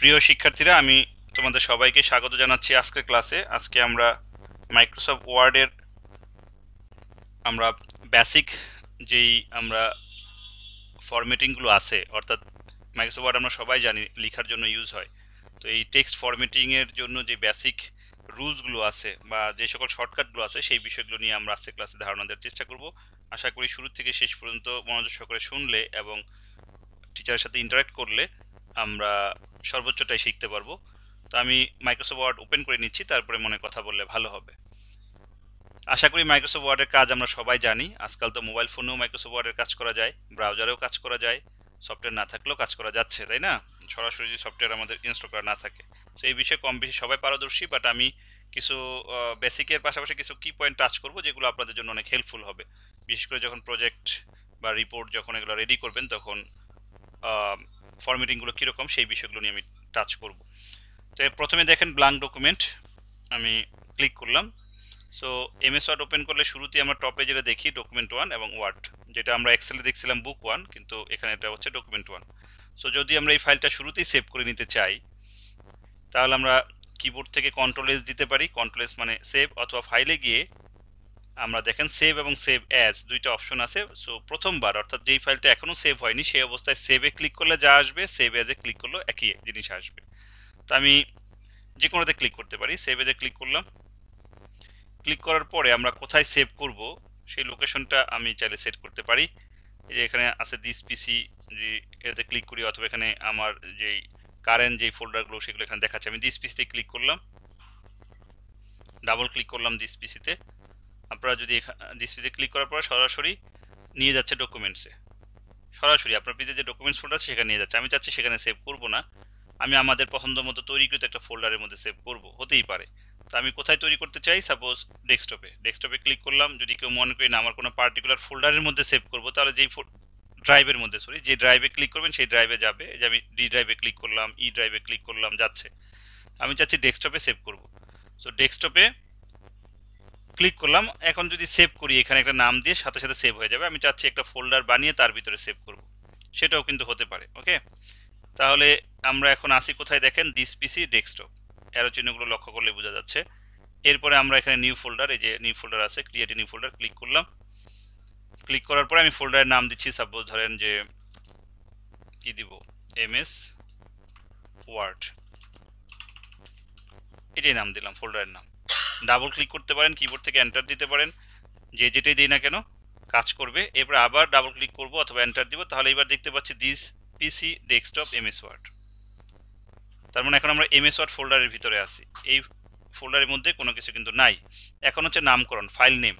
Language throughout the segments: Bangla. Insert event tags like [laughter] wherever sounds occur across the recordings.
প্রিয় শিক্ষার্থীরা আমি তোমাদের সবাইকে স্বাগত জানাচ্ছি আজকের ক্লাসে আজকে আমরা মাইক্রোসফট ওয়ার্ডের আমরা বেসিক যেই আমরা ফরম্যাটিংগুলো আছে অর্থাৎ মাইক্রোসফট ওয়ার্ড আমরা সবাই জানি লেখার জন্য ইউজ হয় তো এই টেক্সট ফরম্যাটিংয়ের জন্য যে বেসিক রুলসগুলো আছে বা যে সকল শর্টকাটগুলো আছে সেই বিষয়গুলো নিয়ে আমরা আজকে ক্লাসে ধারণা দেওয়ার চেষ্টা করব আশা করি শুরু থেকে শেষ পর্যন্ত মনোযোগ সহকারে শুনলে এবং টিচারের সাথে ইন্টারাক্ট করলে আমরা সর্বোচ্চটাই শিখতে পারবো তো আমি মাইক্রোসফট ওয়ার্ড ওপেন করে নিচ্ছি তারপরে মনে কথা বললে ভালো হবে আশা করি মাইক্রোসফট ওয়ার্ডের কাজ আমরা সবাই জানি আজকাল তো মোবাইল ফোনেও মাইক্রোসফট ওয়ার্ডের কাজ করা যায় ব্রাউজারেও কাজ করা যায় সফটওয়্যার না থাকলেও কাজ করা যাচ্ছে তাই না সরাসরি যদি সফটওয়্যার আমাদের ইনস্টল করা না থাকে তো এই বিষয়ে কম বেশি সবাই পারদর্শী বাট আমি কিছু বেসিকের পাশাপাশি কিছু কি পয়েন্ট টাচ করব যেগুলো আপনাদের জন্য অনেক হেল্পফুল হবে বিশেষ করে যখন প্রজেক্ট বা রিপোর্ট যখন এগুলো রেডি করবেন তখন ফরম্যাটিংগুলো কীরকম সেই বিষয়গুলো নিয়ে আমি টাচ করব তো প্রথমে দেখেন ব্ল্যাঙ্ক ডকুমেন্ট আমি ক্লিক করলাম so M S word open করলে শুরুতেই আমরা টপে যেটা দেখি ডকুমেন্ট ওয়ান এবং ওয়ার্ড যেটা আমরা এক্সেলে দেখছিলাম বুক ওয়ান কিন্তু এখানে এটা হচ্ছে ডকুমেন্ট ওয়ান সো যদি আমরা এই ফাইলটা শুরুতেই সেভ করে নিতে চাই তাহলে আমরা কিবোর্ড থেকে কন্ট্রোল এস দিতে পারি কন্ট্রোল এস মানে সেভ অথবা ফাইলে গিয়ে আমরা দেখেন সেভ এবং সেভ অ্যাজ দুইটা অপশন আছে সো প্রথমবার অর্থাৎ যেই ফাইলটা এখনও সেভ হয়নি সেই অবস্থায় সেভে ক্লিক করলে যা আসবে সেভ অ্যাজে ক্লিক করলেও একই জিনিস আসবে তো আমি যে কোনোতে ক্লিক করতে পারি সেভ অ্যাজে ক্লিক করলাম ক্লিক করার পরে আমরা কোথায় সেভ করব সেই লোকেশনটা আমি চাইলে সেট করতে পারি যে এখানে আছে দিস পিসি যে এতে ক্লিক করি অথবা এখানে আমার যেই কারেন্ট যেই ফোল্ডারগুলো সেগুলো এখানে দেখাচ্ছে আমি দিস পিসিতে ক্লিক করলাম ডাবল ক্লিক করলাম দিস পিসিতে আপনারা যদি ডিসপ্লেতে ক্লিক করার পর সরাসরি নিয়ে যাচ্ছে ডকুমেন্টসে সরাসরি আপনার পিছিয়ে যে ডকুমেন্টস ফোল্ডার আছে সেখানে নিয়ে যাচ্ছে আমি চাচ্ছি সেখানে সেভ করব না আমি আমাদের পছন্দ মতো তৈরিকৃত একটা ফোল্ডারের মধ্যে সেভ করব হতেই পারে তো আমি কোথায় তৈরি করতে চাই সাপোজ ডেস্কটপে ডেস্কটপে ক্লিক করলাম যদি কেউ মনে করেন আমার কোনো পার্টিকুলার ফোল্ডারের মধ্যে সেভ করব তাহলে যেই ড্রাইভের মধ্যে সরি যে ড্রাইভে ক্লিক করবেন সেই ড্রাইভে যাবে যে আমি ডি ড্রাইভে ক্লিক করলাম ই ড্রাইভে ক্লিক করলাম যাচ্ছে আমি চাচ্ছি ডেস্কটপে সেভ করব সো ডেস্কটপে ক্লিক করলাম এখন যদি সেভ করি এখানে একটা নাম দিয়ে সাথে সাথে সেভ হয়ে যাবে আমি চাচ্ছি একটা ফোল্ডার বানিয়ে তার ভিতরে সেভ করব সেটাও কিন্তু হতে পারে ওকে তাহলে আমরা এখন আসি কোথায় দেখেন দিস পিসি ডেস্কটপ এরো চিহ্নগুলো লক্ষ্য করলে বোঝা যাচ্ছে এরপরে আমরা এখানে নিউ ফোল্ডার এই যে নিউ ফোল্ডার আছে ক্রিয়েট নিউ ফোল্ডার ক্লিক করলাম ক্লিক করার পরে আমি ফোল্ডারের নাম দিচ্ছি সাপোজ ধরেন যে কি দিব এম এস ওয়ার্ড এটাই নাম দিলাম ফোল্ডারের নাম ডাবল ক্লিক করতে পারেন কিবোর্ড থেকে এন্টার দিতে পারেন যে যেটাই দিই না কেন কাজ করবে এবার আবার ডাবল ক্লিক করব অথবা এন্টার দিব তাহলে এবার দেখতে পাচ্ছি this PC desktop MS Word তার মানে এখন আমরা এমএস ওয়ার্ড ফোল্ডারের ভিতরে আসি এই ফোল্ডারের মধ্যে কোনো কিছু কিন্তু নাই এখন হচ্ছে নামকরণ ফাইল নেম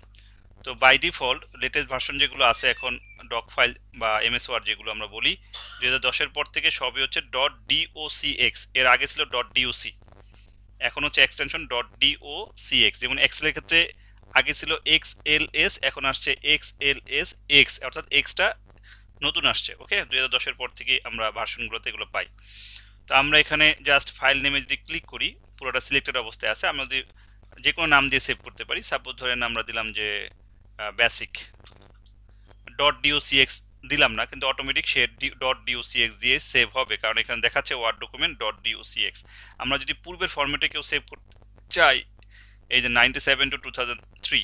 তো বাই ডিফল্ট লেটেস্ট ভার্সন যেগুলো আছে এখন ডক ফাইল বা এমএস ওয়ার্ড যেগুলো আমরা বলি দু হাজার দশের পর থেকে সবই হচ্ছে ডট ডিওসি এক্স এর আগে ছিল ডট ডিওসি এখন হচ্ছে এক্সটেনশন ডট ডিও সিএক্স যেমন এক্সেলের ক্ষেত্রে আগে ছিল এক্স এল এস এখন আসছে এক্স এল এস এক্স অর্থাৎ এক্সটা নতুন আসছে ওকে দুই হাজার দশের পর থেকে আমরা ভার্সনগুলোতে এগুলো পাই তো আমরা এখানে জাস্ট ফাইল নেমে যদি ক্লিক করি পুরোটা সিলেক্টেড অবস্থায় আছে আমরা যদি যে কোনো নাম দিয়ে সেভ করতে পারি সাপোজ ধরেন আমরা দিলাম যে বেসিক ডট ডিও সিএক্স দিলাম না কিন্তু অটোমেটিক সে ডট এক্স দিয়ে সেভ হবে কারণ এখানে দেখাচ্ছে ওয়ার্ড ডকুমেন্ট ডট এক্স আমরা যদি পূর্বের ফর্মেটে কেউ সেভ করতে চাই এই যে ninety seven two two thousand three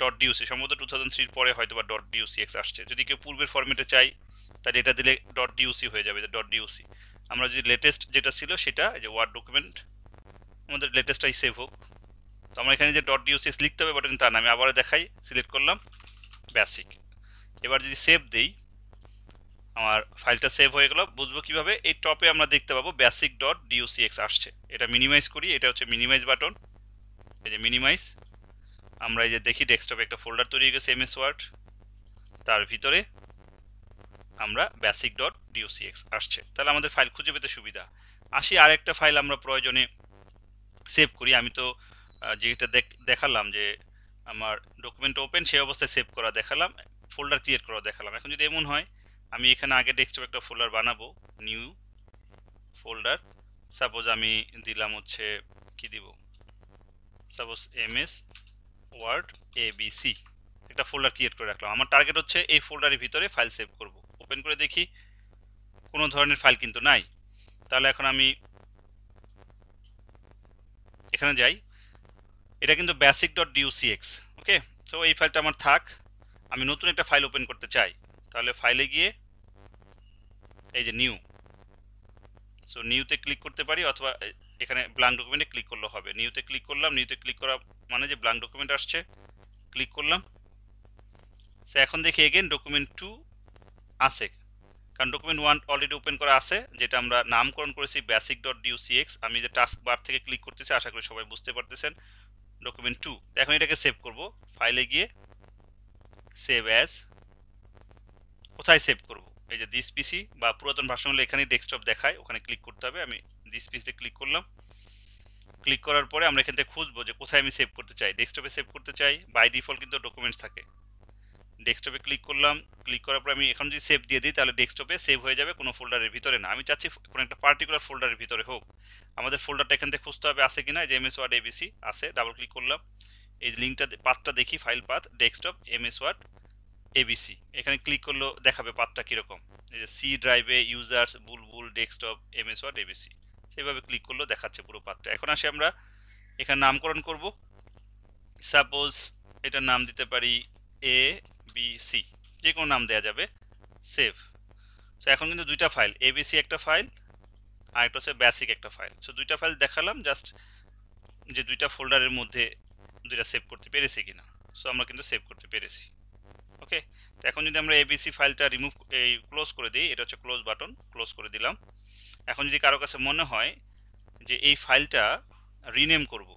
dot ডিউসি সম্ভবত টু থাউজেন্ড থ্রির পরে হয়তো বা ডট এক্স আসছে যদি কেউ পূর্বের ফর্মেটে চাই তাহলে এটা দিলে ডট ডিউসি হয়ে যাবে ডট ডিউসি আমরা যদি লেটেস্ট যেটা ছিল সেটা যে ওয়ার্ড ডকুমেন্ট আমাদের লেটেস্টটাই সেভ হোক তো আমরা এখানে যে ডট এক্স লিখতে হবে বাট কিন্তু তা না আমি আবার দেখাই সিলেক্ট করলাম বেসিক এবার যদি সেভ দেই আমার ফাইলটা সেভ হয়ে গেল বুঝবো কিভাবে এই টপে আমরা দেখতে পাবো বেসিক ডট ডিউসিএক্স আসছে এটা মিনিমাইজ করি এটা হচ্ছে মিনিমাইজ বাটন এই যে মিনিমাইজ আমরা এই যে দেখি ডেস্কটপে একটা ফোল্ডার তৈরি হয়ে গেছে এমএস ওয়ার্ড তার ভিতরে আমরা বেসিক ডট ডিউসিএক্স আসছে তাহলে আমাদের ফাইল খুঁজে পেতে সুবিধা আসি আর একটা ফাইল আমরা প্রয়োজনে সেভ করি আমি তো যেটা দেখালাম যে আমার ডকুমেন্ট ওপেন সেই অবস্থায় সেভ করা দেখালাম ফোল্ডার ক্রিয়েট করা দেখালাম এখন যদি এমন হয় আমি এখানে আগে ডেস্কটপ একটা ফোল্ডার বানাবো নিউ ফোল্ডার সাপোজ আমি দিলাম হচ্ছে কি দিব suppose M S Word A B C একটা ফোল্ডার ক্রিয়েট করে রাখলাম আমার টার্গেট হচ্ছে এই ফোল্ডারের ভিতরে ফাইল সেভ করব ওপেন করে দেখি কোনো ধরনের ফাইল কিন্তু নাই তাহলে এখন আমি এখানে যাই এটা কিন্তু বেসিক ডট ডিউসিএক্স ওকে তো এই ফাইলটা আমার থাক আমি নতুন একটা ফাইল ওপেন করতে চাই তাহলে ফাইলে গিয়ে এই যে নিউ সো নিউতে ক্লিক করতে পারি অথবা এখানে ব্ল্যাঙ্ক ডকুমেন্টে ক্লিক করলে হবে নিউতে ক্লিক করলাম নিউতে ক্লিক করা মানে যে ব্ল্যাঙ্ক ডকুমেন্ট আসছে ক্লিক করলাম সে এখন দেখি এগেন ডকুমেন্ট টু আছে কারণ ডকুমেন্ট ওয়ান অলরেডি ওপেন করা আছে যেটা আমরা নামকরণ করেছি বেসিক ডট ডিউসিএক্স আমি যে টাস্ক বার থেকে ক্লিক করতেছি আশা করি সবাই বুঝতে পারতেছেন ডকুমেন্ট টু এখন এটাকে সেভ করব ফাইলে গিয়ে সেভ অ্যাজ কোথায় সেভ করব এই যে দিস পিসি বা পুরাতন ভার্সন হলে এখানে ডেস্কটপ দেখায় ওখানে ক্লিক করতে হবে আমি দিস পিসিতে ক্লিক করলাম ক্লিক করার পরে আমরা এখান থেকে খুঁজবো যে কোথায় আমি সেভ করতে চাই ডেস্কটপে সেভ করতে চাই বাই ডিফল্ট কিন্তু ডকুমেন্টস থাকে ডেস্কটপে ক্লিক করলাম ক্লিক করার পর আমি এখন যদি সেভ দিয়ে দিই তাহলে ডেস্কটপে সেভ হয়ে যাবে কোনো ফোল্ডারের ভিতরে না আমি চাচ্ছি কোনো একটা পার্টিকুলার ফোল্ডারের ভিতরে হোক আমাদের ফোল্ডারটা এখান থেকে খুঁজতে হবে আছে কিনা যে এমএস ওয়ার্ড এবিসি আছে ডাবল ক্লিক করলাম এই লিঙ্কটা পাথটা দেখি file path desktop M S Word ABC এখানে ক্লিক করলো দেখাবে পাথটা কীরকম এই যে সি ড্রাইভে users Bulbul desktop M S Word ABC সেভাবে ক্লিক করলো দেখাচ্ছে পুরো পাথটা এখন আসি আমরা এখানে নামকরণ করব সাপোজ এটার নাম দিতে পারি এ বি সি যে কোনো নাম দেওয়া যাবে সেভ সো এখন কিন্তু দুইটা ফাইল এবিসি একটা ফাইল আর একটা হচ্ছে বেসিক একটা ফাইল সো দুইটা ফাইল দেখালাম জাস্ট যে দুইটা ফোল্ডারের মধ্যে যেটা সেভ করতে পেরেছি কিনা সো আমরা কিন্তু সেভ করতে পেরেছি ওকে তো এখন যদি আমরা এবিসি ফাইলটা রিমুভ এই ক্লোজ করে দিই এটা হচ্ছে ক্লোজ বাটন ক্লোজ করে দিলাম এখন যদি কারো কাছে মনে হয় যে এই ফাইলটা রিনেম করব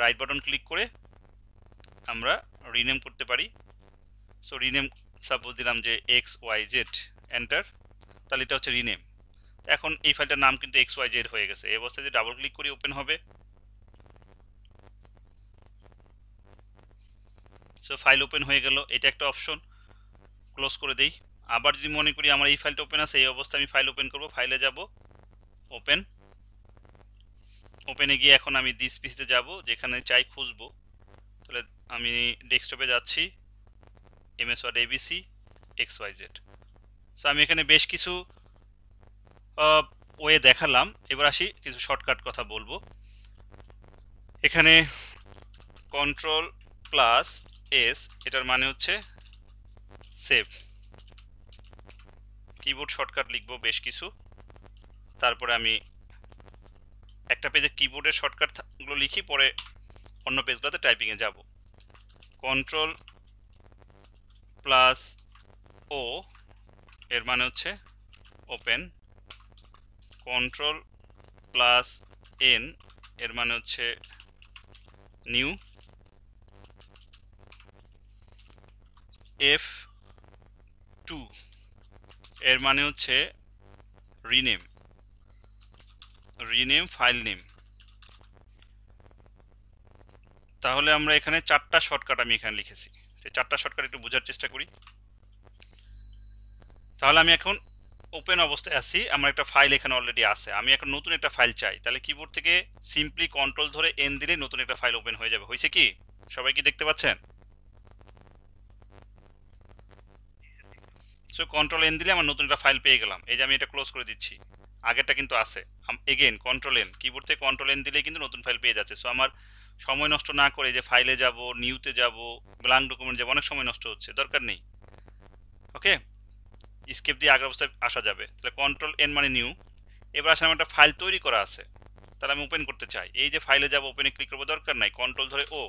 রাইট বাটন ক্লিক করে আমরা রিনেম করতে পারি সো রিনেম সাপোজ দিলাম যে এক্স ওয়াই জেড এন্টার তাহলে এটা হচ্ছে রিনেম এখন এই ফাইলটার নাম কিন্তু এক্স ওয়াই জেড হয়ে গেছে এই অবস্থায় যদি ডাবল ক্লিক করি ওপেন হবে সো ফাইল ওপেন হয়ে গেল এটা একটা অপশন ক্লোজ করে দেই আবার যদি মনে করি আমার এই ফাইলটা ওপেন আছে এই অবস্থায় আমি ফাইল ওপেন করব ফাইলে যাব ওপেন ওপেনে গিয়ে এখন আমি দিস পিসিতে যাব যেখানে চাই খুঁজবো তাহলে আমি ডেস্কটপে যাচ্ছি MS Word ABC X Y Z so আমি এখানে বেশ কিছু ওয়ে দেখালাম এবার আসি কিছু শর্টকাট কথা বলবো এখানে কন্ট্রোল প্লাস এস এটার মানে হচ্ছে সেভ কিবোর্ড শর্টকাট লিখব বেশ কিছু তারপরে আমি একটা পেজে কিবোর্ডের শর্টকাটগুলো লিখি পরে অন্য পেজগুলোতে টাইপিংয়ে যাব কন্ট্রোল প্লাস ও এর মানে হচ্ছে ওপেন কন্ট্রোল প্লাস এন এর মানে হচ্ছে নিউ এফ টু এর মানে হচ্ছে রিনেম রিনেম ফাইল নেম তাহলে আমরা এখানে চারটা শর্টকাট আমি এখানে লিখেছি চারটা শর্টকাট একটু বোঝার চেষ্টা করি তাহলে আমি এখন ওপেন অবস্থায় আছি আমার একটা ফাইল এখানে অলরেডি আছে আমি এখন নতুন একটা ফাইল চাই তাহলে কিবোর্ড থেকে সিম্পলি কন্ট্রোল ধরে এন দিলে নতুন একটা ফাইল ওপেন হয়ে যাবে হয়েছে কি সবাই কি দেখতে পাচ্ছেন সো কন্ট্রোল এন দিলে আমার নতুন একটা ফাইল পেয়ে গেলাম এই যে আমি এটা ক্লোজ করে দিচ্ছি আগেরটা কিন্তু আছে এগেন কন্ট্রোল এন কিবোর্ড থেকে কন্ট্রোল এন দিলেই কিন্তু নতুন ফাইল পেয়ে যাচ্ছে সো আমার সময় নষ্ট না করে যে ফাইলে যাব নিউতে যাব ব্লাঙ্ক ডকুমেন্ট যাবো অনেক সময় নষ্ট হচ্ছে দরকার নেই ওকে স্কেপ দিয়ে আগের অবস্থায় আসা যাবে তাহলে কন্ট্রোল এন মানে নিউ এবার আসলে আমার একটা ফাইল তৈরি করা আছে তাহলে আমি ওপেন করতে চাই এই যে ফাইলে যাব ওপেনে ক্লিক করবো দরকার নাই কন্ট্রোল ধরে ও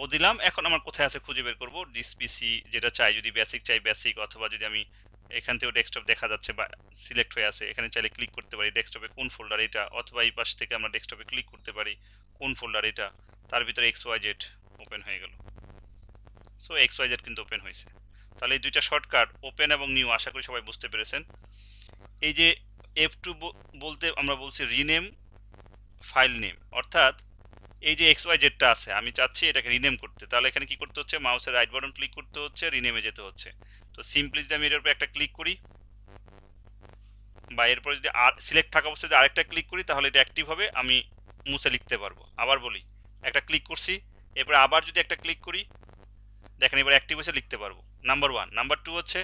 ও দিলাম এখন আমার কোথায় আছে খুঁজে বের করবো ডিসপিসি যেটা চাই যদি বেসিক চাই বেসিক অথবা যদি আমি এখান থেকেও ডেস্কটপ দেখা যাচ্ছে বা সিলেক্ট হয়ে আছে এখানে চাইলে ক্লিক করতে পারি ডেস্কটপে কোন ফোল্ডার এটা অথবা এই পাশ থেকে আমরা ডেস্কটপে ক্লিক করতে পারি কোন ফোল্ডার এটা তার ভিতরে এক্স ওয়াই জেড ওপেন হয়ে গেল সো এক্স ওয়াই জেড কিন্তু ওপেন হয়েছে তাহলে এই দুইটা শর্টকাট ওপেন এবং নিউ আশা করি সবাই বুঝতে পেরেছেন এই যে এফ টু বলতে আমরা বলছি রিনেম ফাইল নেম অর্থাৎ এই যে এক্স ওয়াই জেডটা আছে আমি চাচ্ছি এটাকে রিনেম করতে তাহলে এখানে কি করতে হচ্ছে মাউসের রাইট বাটন ক্লিক করতে হচ্ছে রিনেমে যেতে হচ্ছে তো সিম্পলি যদি আমি এটার উপরে একটা ক্লিক করি বা এরপর যদি আর সিলেক্ট থাকা অবস্থায় যদি আরেকটা ক্লিক করি তাহলে এটা অ্যাক্টিভ হবে আমি মুছে লিখতে পারবো আবার বলি একটা ক্লিক করছি এরপরে আবার যদি একটা ক্লিক করি দেখেন এবার অ্যাক্টিভ হয়েছে লিখতে পারবো নাম্বার ওয়ান নাম্বার টু হচ্ছে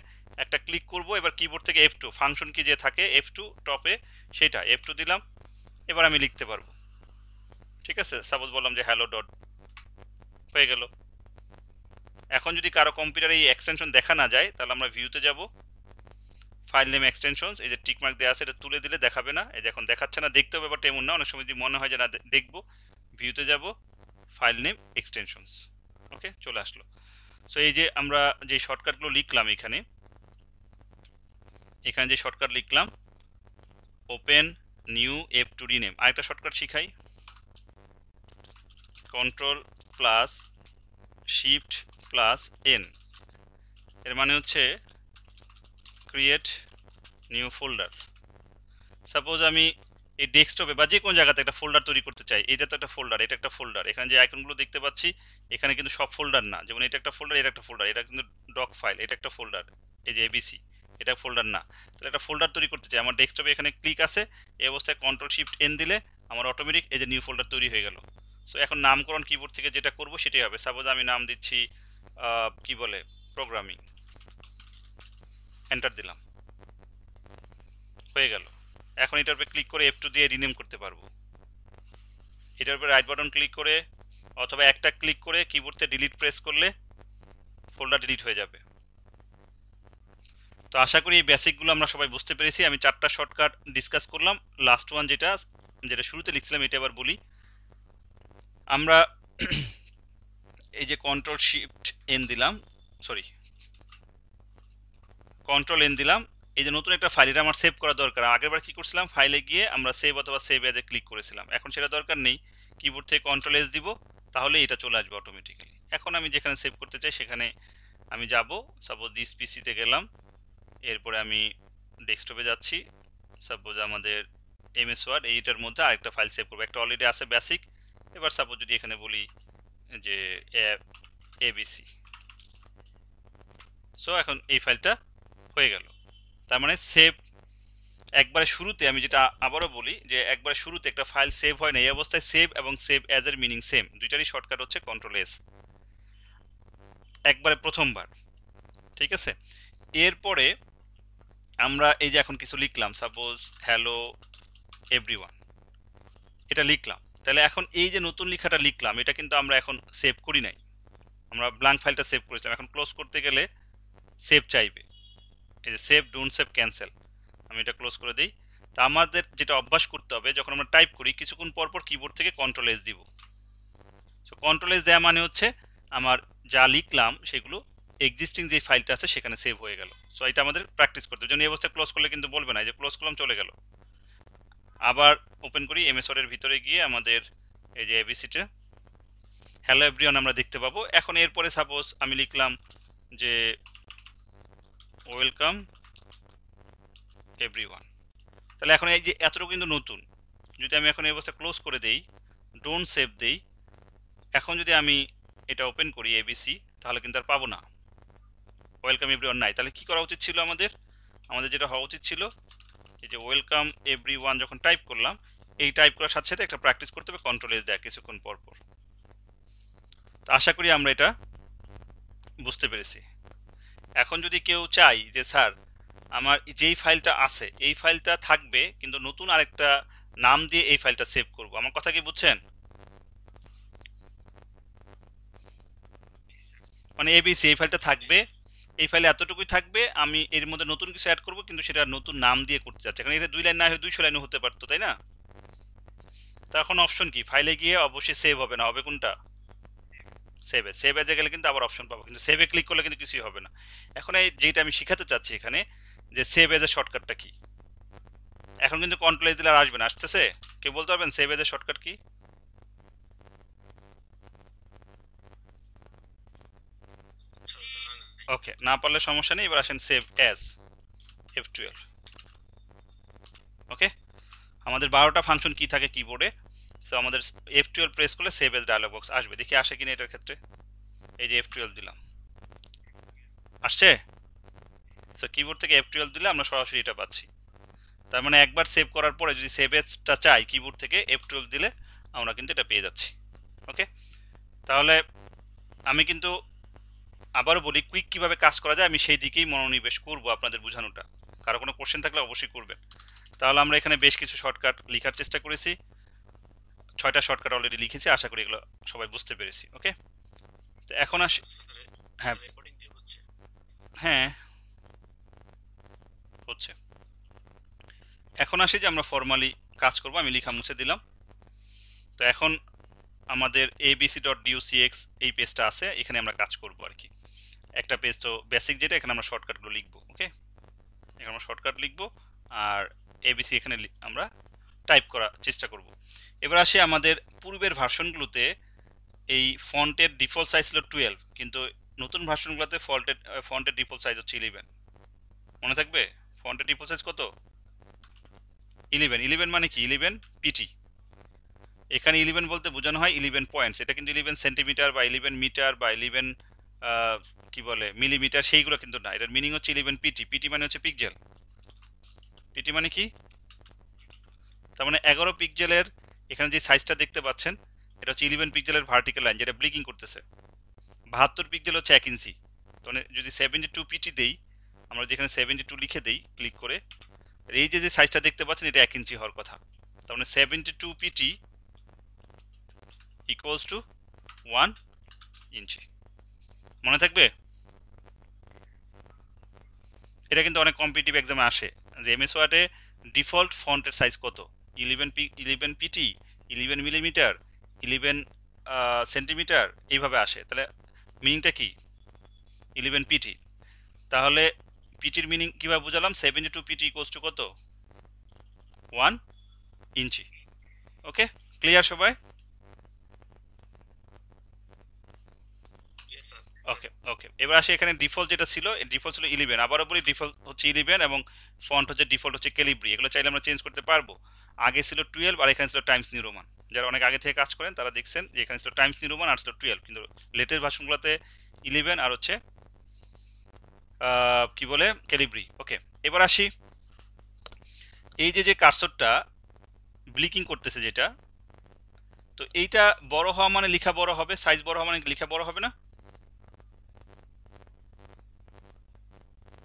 একটা ক্লিক করব এবার কিবোর্ড থেকে এফ টু ফাংশন কি যে থাকে এফ টু টপে সেটা এফ টু দিলাম এবার আমি লিখতে পারবো ঠিক আছে সাপোজ বললাম যে হ্যালো ডট হয়ে গেল এখন যদি কারো কম্পিউটারে এই এক্সটেনশন দেখা না যায় তাহলে আমরা ভিউতে যাব ফাইল নেম এক্সটেনশনস এই যে টিকমার্ক দেওয়া আছে এটা তুলে দিলে দেখাবে না এই যে এখন দেখাচ্ছে না দেখতে হবে ব্যাপারটা এমন না অনেক সময় যদি মনে হয় যে না দেখবো ভিউতে যাব ফাইল নেম এক্সটেনশনস ওকে চলে আসলো সো এই যে আমরা যে শর্টকাটগুলো লিখলাম এখানে এখানে যে শর্টকাট লিখলাম open new F two rename আরেকটা শর্টকাট শিখাই control plus shift plus N এর মানে হচ্ছে ক্রিয়েট নিউ ফোল্ডার সাপোজ আমি এই ডেস্কটপে বা যে কোনো জায়গাতে একটা ফোল্ডার তৈরি করতে চাই এটা তো একটা ফোল্ডার এটা একটা ফোল্ডার এখানে যে আইকনগুলো দেখতে পাচ্ছি এখানে কিন্তু সব ফোল্ডার না যেমন এটা একটা ফোল্ডার এটা একটা ফোল্ডার এটা কিন্তু ডক ফাইল এটা একটা ফোল্ডার এই যে এবিসি এটা ফোল্ডার না তাহলে একটা ফোল্ডার তৈরি করতে চাই আমার ডেস্কটপে এখানে ক্লিক আছে এই অবস্থায় কন্ট্রোল শিফট এন দিলে আমার অটোমেটিক এই যে নিউ ফোল্ডার তৈরি হয়ে গেল সো এখন নামকরণ কিবোর্ড থেকে যেটা করব সেটাই হবে সাপোজ আমি নাম দিচ্ছি কি বলে প্রোগ্রামিং এন্টার দিলাম হয়ে গেল এখন এটার উপরে ক্লিক করে এফ টু দিয়ে রিনেম করতে পারবো এটার উপরে রাইট বাটন ক্লিক করে অথবা একটা ক্লিক করে কিবোর্ড থেকে ডিলিট প্রেস করলে ফোল্ডার ডিলিট হয়ে যাবে তো আশা করি এই বেসিকগুলো আমরা সবাই বুঝতে পেরেছি আমি চারটা শর্টকাট ডিসকাস করলাম লাস্ট ওয়ান যেটা যেটা শুরুতে লিখছিলাম এটা এবার বলি আমরা [clears throat] এই যে কন্ট্রোল শিফট এন দিলাম সরি কন্ট্রোল এন দিলাম এই যে নতুন একটা ফাইল এটা আমার সেভ করা দরকার আগেরবার কি করছিলাম ফাইলে গিয়ে আমরা সেভ অথবা সেভ অ্যাজে ক্লিক করেছিলাম এখন সেটা দরকার নেই কিবোর্ড থেকে কন্ট্রোল এস দিব তাহলে এটা চলে আসবে অটোমেটিক্যালি এখন আমি যেখানে সেভ করতে চাই সেখানে আমি যাব সাপোজ দিস পিসিতে গেলাম এরপরে আমি ডেস্কটপে যাচ্ছি সাপোজ আমাদের এমএস ওয়ার্ড এইটার মধ্যে আরেকটা ফাইল সেভ করবো একটা অলরেডি আছে বেসিক এবার সাপোজ যদি এখানে বলি যে এবিসি সো এখন এই ফাইলটা হয়ে গেল তার মানে সেভ একবারে শুরুতে আমি যেটা আবারও বলি যে একবারে শুরুতে একটা ফাইল সেভ হয় না এই অবস্থায় সেভ এবং সেভ অ্যাজ এর মিনিং সেম দুইটারই শর্টকাট হচ্ছে কন্ট্রোল এস একবারে প্রথমবার ঠিক আছে এরপরে আমরা এই যে এখন কিছু লিখলাম সাপোজ হ্যালো এভরিওয়ান এটা লিখলাম তাহলে এখন এই যে নতুন লেখাটা লিখলাম এটা কিন্তু আমরা এখন সেভ করি নাই আমরা ব্ল্যাঙ্ক ফাইলটা সেভ করেছিলাম এখন ক্লোজ করতে গেলে সেভ চাইবে এই যে সেভ ডোন্ট সেভ ক্যান্সেল আমি এটা ক্লোজ করে দিই তা আমাদের যেটা অভ্যাস করতে হবে যখন আমরা টাইপ করি কিছুক্ষণ পরপর কিবোর্ড থেকে কন্ট্রোল এস দিব সো কন্ট্রোল এস দেওয়া মানে হচ্ছে আমার যা লিখলাম সেগুলো এক্সিস্টিং যে ফাইলটা আছে সেখানে সেভ হয়ে গেল সো এটা আমাদের প্র্যাকটিস করতে হবে যেন এই অবস্থায় ক্লোজ করলে কিন্তু বলবে না যে ক্লোজ করলাম চলে গেল আবার ওপেন করি এমএসওয়ার্ডের ভিতরে গিয়ে আমাদের এই যে এবিসিটা হ্যালো এভরিওয়ান আমরা দেখতে পাবো এখন এরপরে সাপোজ আমি লিখলাম যে ওয়েলকাম এভরিওয়ান তাহলে এখন এই যে এতটুকু কিন্তু নতুন যদি আমি এখন এই অবস্থা ক্লোজ করে দেই ডোন্ট সেভ দেই এখন যদি আমি এটা ওপেন করি এবিসি তাহলে কিন্তু আর পাবো না ওয়েলকাম এভরিওয়ান নাই তাহলে কি করা উচিত ছিল আমাদের আমাদের যেটা হওয়া উচিত ছিল এই যে ওয়েলকাম এভরি ওয়ান যখন টাইপ করলাম এই টাইপ করার সাথে সাথে একটা প্র্যাকটিস করতে হবে কন্ট্রোল এস দেয় কিছুক্ষণ পরপর তো আশা করি আমরা এটা বুঝতে পেরেছি এখন যদি কেউ চাই যে স্যার আমার যেই ফাইলটা আছে এই ফাইলটা থাকবে কিন্তু নতুন আরেকটা নাম দিয়ে এই ফাইলটা সেভ করব আমার কথা কি বুঝছেন মানে এবিসি এই ফাইলটা থাকবে এই ফাইলে এতটুকুই থাকবে আমি এর মধ্যে নতুন কিছু অ্যাড করব কিন্তু সেটা নতুন নাম দিয়ে করতে যাচ্ছে কারণ এটা দুই লাইন না হয় দুইশো লাইনও হতে পারতো তাই না তো এখন অপশন কি ফাইলে গিয়ে অবশ্যই সেভ হবে না হবে কোনটা সেভে সেভ এজে গেলে কিন্তু আবার অপশন পাবো কিন্তু সেভে ক্লিক করলে কিন্তু কিছুই হবে না এখন এই যেটা আমি শিখাতে চাচ্ছি এখানে যে সেভ এজের শর্টকাটটা কি এখন কিন্তু কন্ট্রোল দিলে আর আসবে না আসতেছে কেউ বলতে পারবেন সেভ এজের শর্টকাট কি ওকে না পারলে সমস্যা নেই এবার আসেন save as F twelve okay আমাদের বারোটা ফাংশন কি থাকে কিবোর্ডে সো আমাদের এফ টুয়েলভ প্রেস করলে সেভ এজ ডায়লগ বক্স আসবে দেখি আসে কিনা এটার ক্ষেত্রে এই যে এফ টুয়েলভ দিলাম আসছে সো কিবোর্ড থেকে এফ টুয়েলভ দিলে আমরা সরাসরি এটা পাচ্ছি তার মানে একবার সেভ করার পরে যদি সেভ এজটা চাই কিবোর্ড থেকে এফ টুয়েলভ দিলে আমরা কিন্তু এটা পেয়ে যাচ্ছি ওকে তাহলে আমি কিন্তু আবারও বলি কুইক কীভাবে কাজ করা যায় আমি সেই দিকেই মনোনিবেশ করব আপনাদের বোঝানোটা কারো কোনো কোশ্চেন থাকলে অবশ্যই করবেন তাহলে আমরা এখানে বেশ কিছু শর্টকাট লেখার চেষ্টা করেছি ছয়টা শর্টকাট অলরেডি লিখেছি আশা করি এগুলো সবাই বুঝতে পেরেছি ওকে তো এখন আসি হ্যাঁ হ্যাঁ হচ্ছে এখন আসি যে আমরা ফর্মালি কাজ করব আমি লিখা মুছে দিলাম তো এখন আমাদের এবিসি ডট ডিউসিএক্স এই পেজটা আছে এখানে আমরা কাজ করব আর কি একটা পেজ তো বেসিক যেটা এখানে আমরা শর্টকাটগুলো লিখবো ওকে এখানে আমরা শর্টকাট লিখবো আর এবিসি এখানে আমরা টাইপ করার চেষ্টা করব এবার আসে আমাদের পূর্বের ভার্সনগুলোতে এই ফন্টের ডিফল্ট সাইজ ছিল টুয়েলভ কিন্তু নতুন ভার্সনগুলোতে ফল্টের ফন্টের ডিফল্ট সাইজ হচ্ছে ইলেভেন মনে থাকবে ফন্টের ডিফল্ট সাইজ কত ইলেভেন ইলেভেন মানে কি ইলেভেন পিটি এখানে ইলেভেন বলতে বোঝানো হয় ইলেভেন পয়েন্টস এটা কিন্তু ইলেভেন সেন্টিমিটার বা ইলেভেন মিটার বা ইলেভেন কি বলে মিলিমিটার সেইগুলো কিন্তু না এটার মিনিং হচ্ছে ইলেভেন পিটি পিটি মানে হচ্ছে পিকজেল পিটি মানে কি তার মানে এগারো পিকজেলের এখানে যে সাইজটা দেখতে পাচ্ছেন এটা হচ্ছে ইলেভেন পিকজেলের ভার্টিক্যাল লাইন যেটা ব্লিকিং করতেছে বাহাত্তর পিকজেল হচ্ছে এক ইঞ্চি মানে যদি সেভেন্টি টু পিটি দেই আমরা যেখানে সেভেন্টি টু লিখে দেই ক্লিক করে এই যে যে সাইজটা দেখতে পাচ্ছেন এটা এক ইঞ্চি হওয়ার কথা তার মানে seventy two PT equals to one inch মনে থাকবে এটা কিন্তু অনেক কম্পিটিটিভ এক্সামে আসে যে এমএস ওয়ার্ডে ডিফল্ট ফন্টের সাইজ কত eleven P eleven PT eleven millimetre eleven centimetre এইভাবে আসে তাহলে মিনিংটা কি ইলেভেন পিটি তাহলে পিটির মিনিং কীভাবে বুঝালাম seventy two PT equals to কত ওয়ান ইঞ্চি ওকে ক্লিয়ার সবাই ওকে ওকে এবার আসি এখানে ডিফল্ট যেটা ছিল ডিফল্ট ছিল ইলেভেন আবারও বলি ডিফল্ট হচ্ছে ইলেভেন এবং ফন্ট হচ্ছে ডিফল্ট হচ্ছে ক্যালিব্রি এগুলো চাইলে আমরা চেঞ্জ করতে পারবো আগে ছিল টুয়েলভ আর এখানে ছিল টাইমস নিউ রোমান যারা অনেক আগে থেকে কাজ করেন তারা দেখছেন যে এখানে ছিল টাইমস নিউ রোমান আর ছিল টুয়েলভ কিন্তু লেটেস্ট ভাষণগুলোতে ইলেভেন আর হচ্ছে কি বলে ক্যালিব্রি ওকে এবার আসি এই যে যে কার্সরটা ব্লিকিং করতেছে যেটা তো এইটা বড় হওয়া মানে লেখা বড় হবে সাইজ বড় হওয়া মানে লেখা বড় হবে না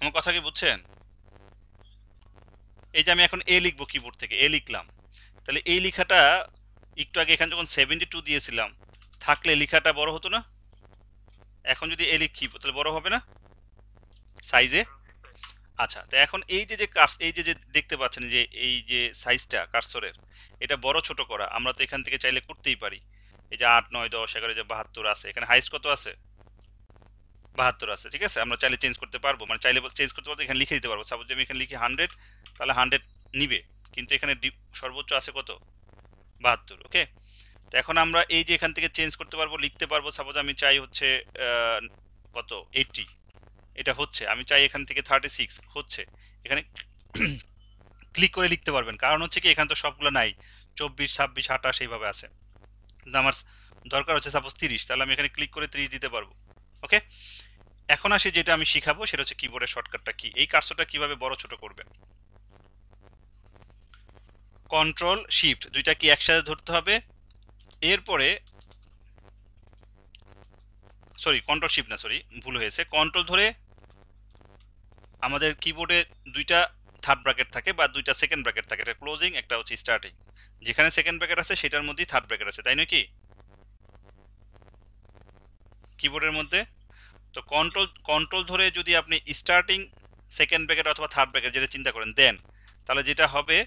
আমার কথা কি বুঝছেন এই যে আমি এখন এ লিখবো কিবোর্ড থেকে এ লিখলাম তাহলে এই লেখাটা একটু আগে এখানে যখন সেভেন্টি টু দিয়েছিলাম থাকলে লেখাটা বড় হতো না এখন যদি এ লিখি তাহলে বড় হবে না সাইজে আচ্ছা তো এখন এই যে যে কাস এই যে যে দেখতে পাচ্ছেন যে এই যে সাইজটা কার্সরের এটা বড় ছোট করা আমরা তো এখান থেকে চাইলে করতেই পারি এই যে আট নয় দশ এগারো যে বাহাত্তর আছে এখানে হাইস্ট কত আছে বাহাত্তর আছে ঠিক আছে আমরা চাইলে চেঞ্জ করতে পারবো মানে চাইলে চেঞ্জ করতে পারবো এখানে লিখে দিতে পারবো সাপোজ আমি এখানে লিখি হান্ড্রেড তাহলে হান্ড্রেড নিবে কিন্তু এখানে সর্বোচ্চ আছে কত বাহাত্তর ওকে তো এখন আমরা এই যে এখান থেকে চেঞ্জ করতে পারবো লিখতে পারবো সাপোজ আমি চাই হচ্ছে কত এইটটি এটা হচ্ছে আমি চাই এখান থেকে থার্টি সিক্স হচ্ছে এখানে ক্লিক [coughs] করে লিখতে পারবেন কারণ হচ্ছে কি এখানে তো সবগুলো নাই চব্বিশ ছাব্বিশ আঠাশ এইভাবে আছে আমার দরকার হচ্ছে সাপোজ তিরিশ তাহলে আমি এখানে ক্লিক করে তিরিশ দিতে পারবো ওকে এখন আসি যেটা আমি শিখাবো সেটা হচ্ছে কিবোর্ডের শর্টকাটটা কি এই কার্সরটা কিভাবে বড় ছোট করবেন কন্ট্রোল শিফট দুইটা কি একসাথে ধরতে হবে এরপরে সরি কন্ট্রোল শিফট না সরি ভুল হয়েছে কন্ট্রোল ধরে আমাদের কিবোর্ডে দুইটা থার্ড ব্র্যাকেট থাকে বা দুইটা সেকেন্ড ব্র্যাকেট থাকে একটা ক্লোজিং একটা হচ্ছে স্টার্টিং যেখানে সেকেন্ড ব্র্যাকেট আছে সেটার মধ্যেই থার্ড ব্র্যাকেট আছে তাই নয় কি কিবোর্ডের মধ্যে তো কন্ট্রোল কন্ট্রোল ধরে যদি আপনি স্টার্টিং সেকেন্ড ব্র্যাকেট অথবা থার্ড ব্র্যাকেট যেটা চিন্তা করেন দেন তাহলে যেটা হবে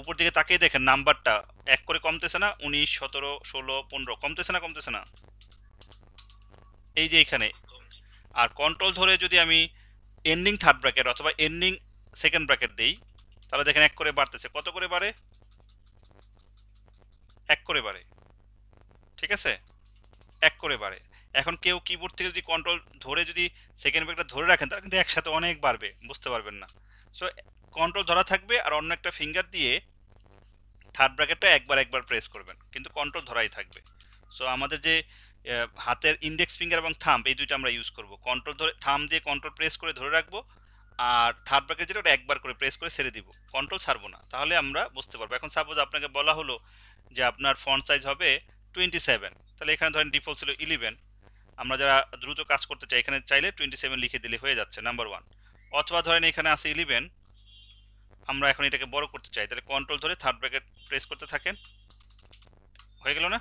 উপর দিকে তাকিয়ে দেখেন নাম্বারটা এক করে কমতেছে না উনিশ সতেরো ষোলো পনেরো কমতেছে না কমতেছে না এই যে এখানে আর কন্ট্রোল ধরে যদি আমি এন্ডিং থার্ড ব্র্যাকেট অথবা এন্ডিং সেকেন্ড ব্র্যাকেট দিই তাহলে দেখেন এক করে বাড়তেছে কত করে বাড়ে এক করে বাড়ে ঠিক আছে এক করে বাড়ে এখন কেউ কিবোর্ড থেকে যদি কন্ট্রোল ধরে যদি সেকেন্ড ব্রেকটা ধরে রাখেন তাহলে কিন্তু একসাথে অনেক বাড়বে বুঝতে পারবেন না সো কন্ট্রোল ধরা থাকবে আর অন্য একটা ফিঙ্গার দিয়ে থার্ড ব্র্যাকেটটা একবার একবার প্রেস করবেন কিন্তু কন্ট্রোল ধরাই থাকবে সো আমাদের যে হাতের ইন্ডেক্স ফিঙ্গার এবং থাম এই দুইটা আমরা ইউজ করব কন্ট্রোল ধরে থাম দিয়ে কন্ট্রোল প্রেস করে ধরে রাখবো আর থার্ড ব্র্যাকেট যেটা ওটা একবার করে প্রেস করে ছেড়ে দিব কন্ট্রোল ছাড়বো না তাহলে আমরা বুঝতে পারবো এখন সাপোজ আপনাকে বলা হলো যে আপনার ফন্ট সাইজ হবে টোয়েন্টি সেভেন তাহলে এখানে ধরেন ডিফল্ট ছিল ইলেভেন আমরা যারা দ্রুত কাজ করতে চাই এখানে চাইলে টোয়েন্টি সেভেন লিখে দিলে হয়ে যাচ্ছে নাম্বার ওয়ান অথবা ধরেন এখানে আছে ইলেভেন আমরা এখন এটাকে বড় করতে চাই তাহলে কন্ট্রোল ধরে থার্ড ব্র্যাকেট প্রেস করতে থাকেন হয়ে গেল না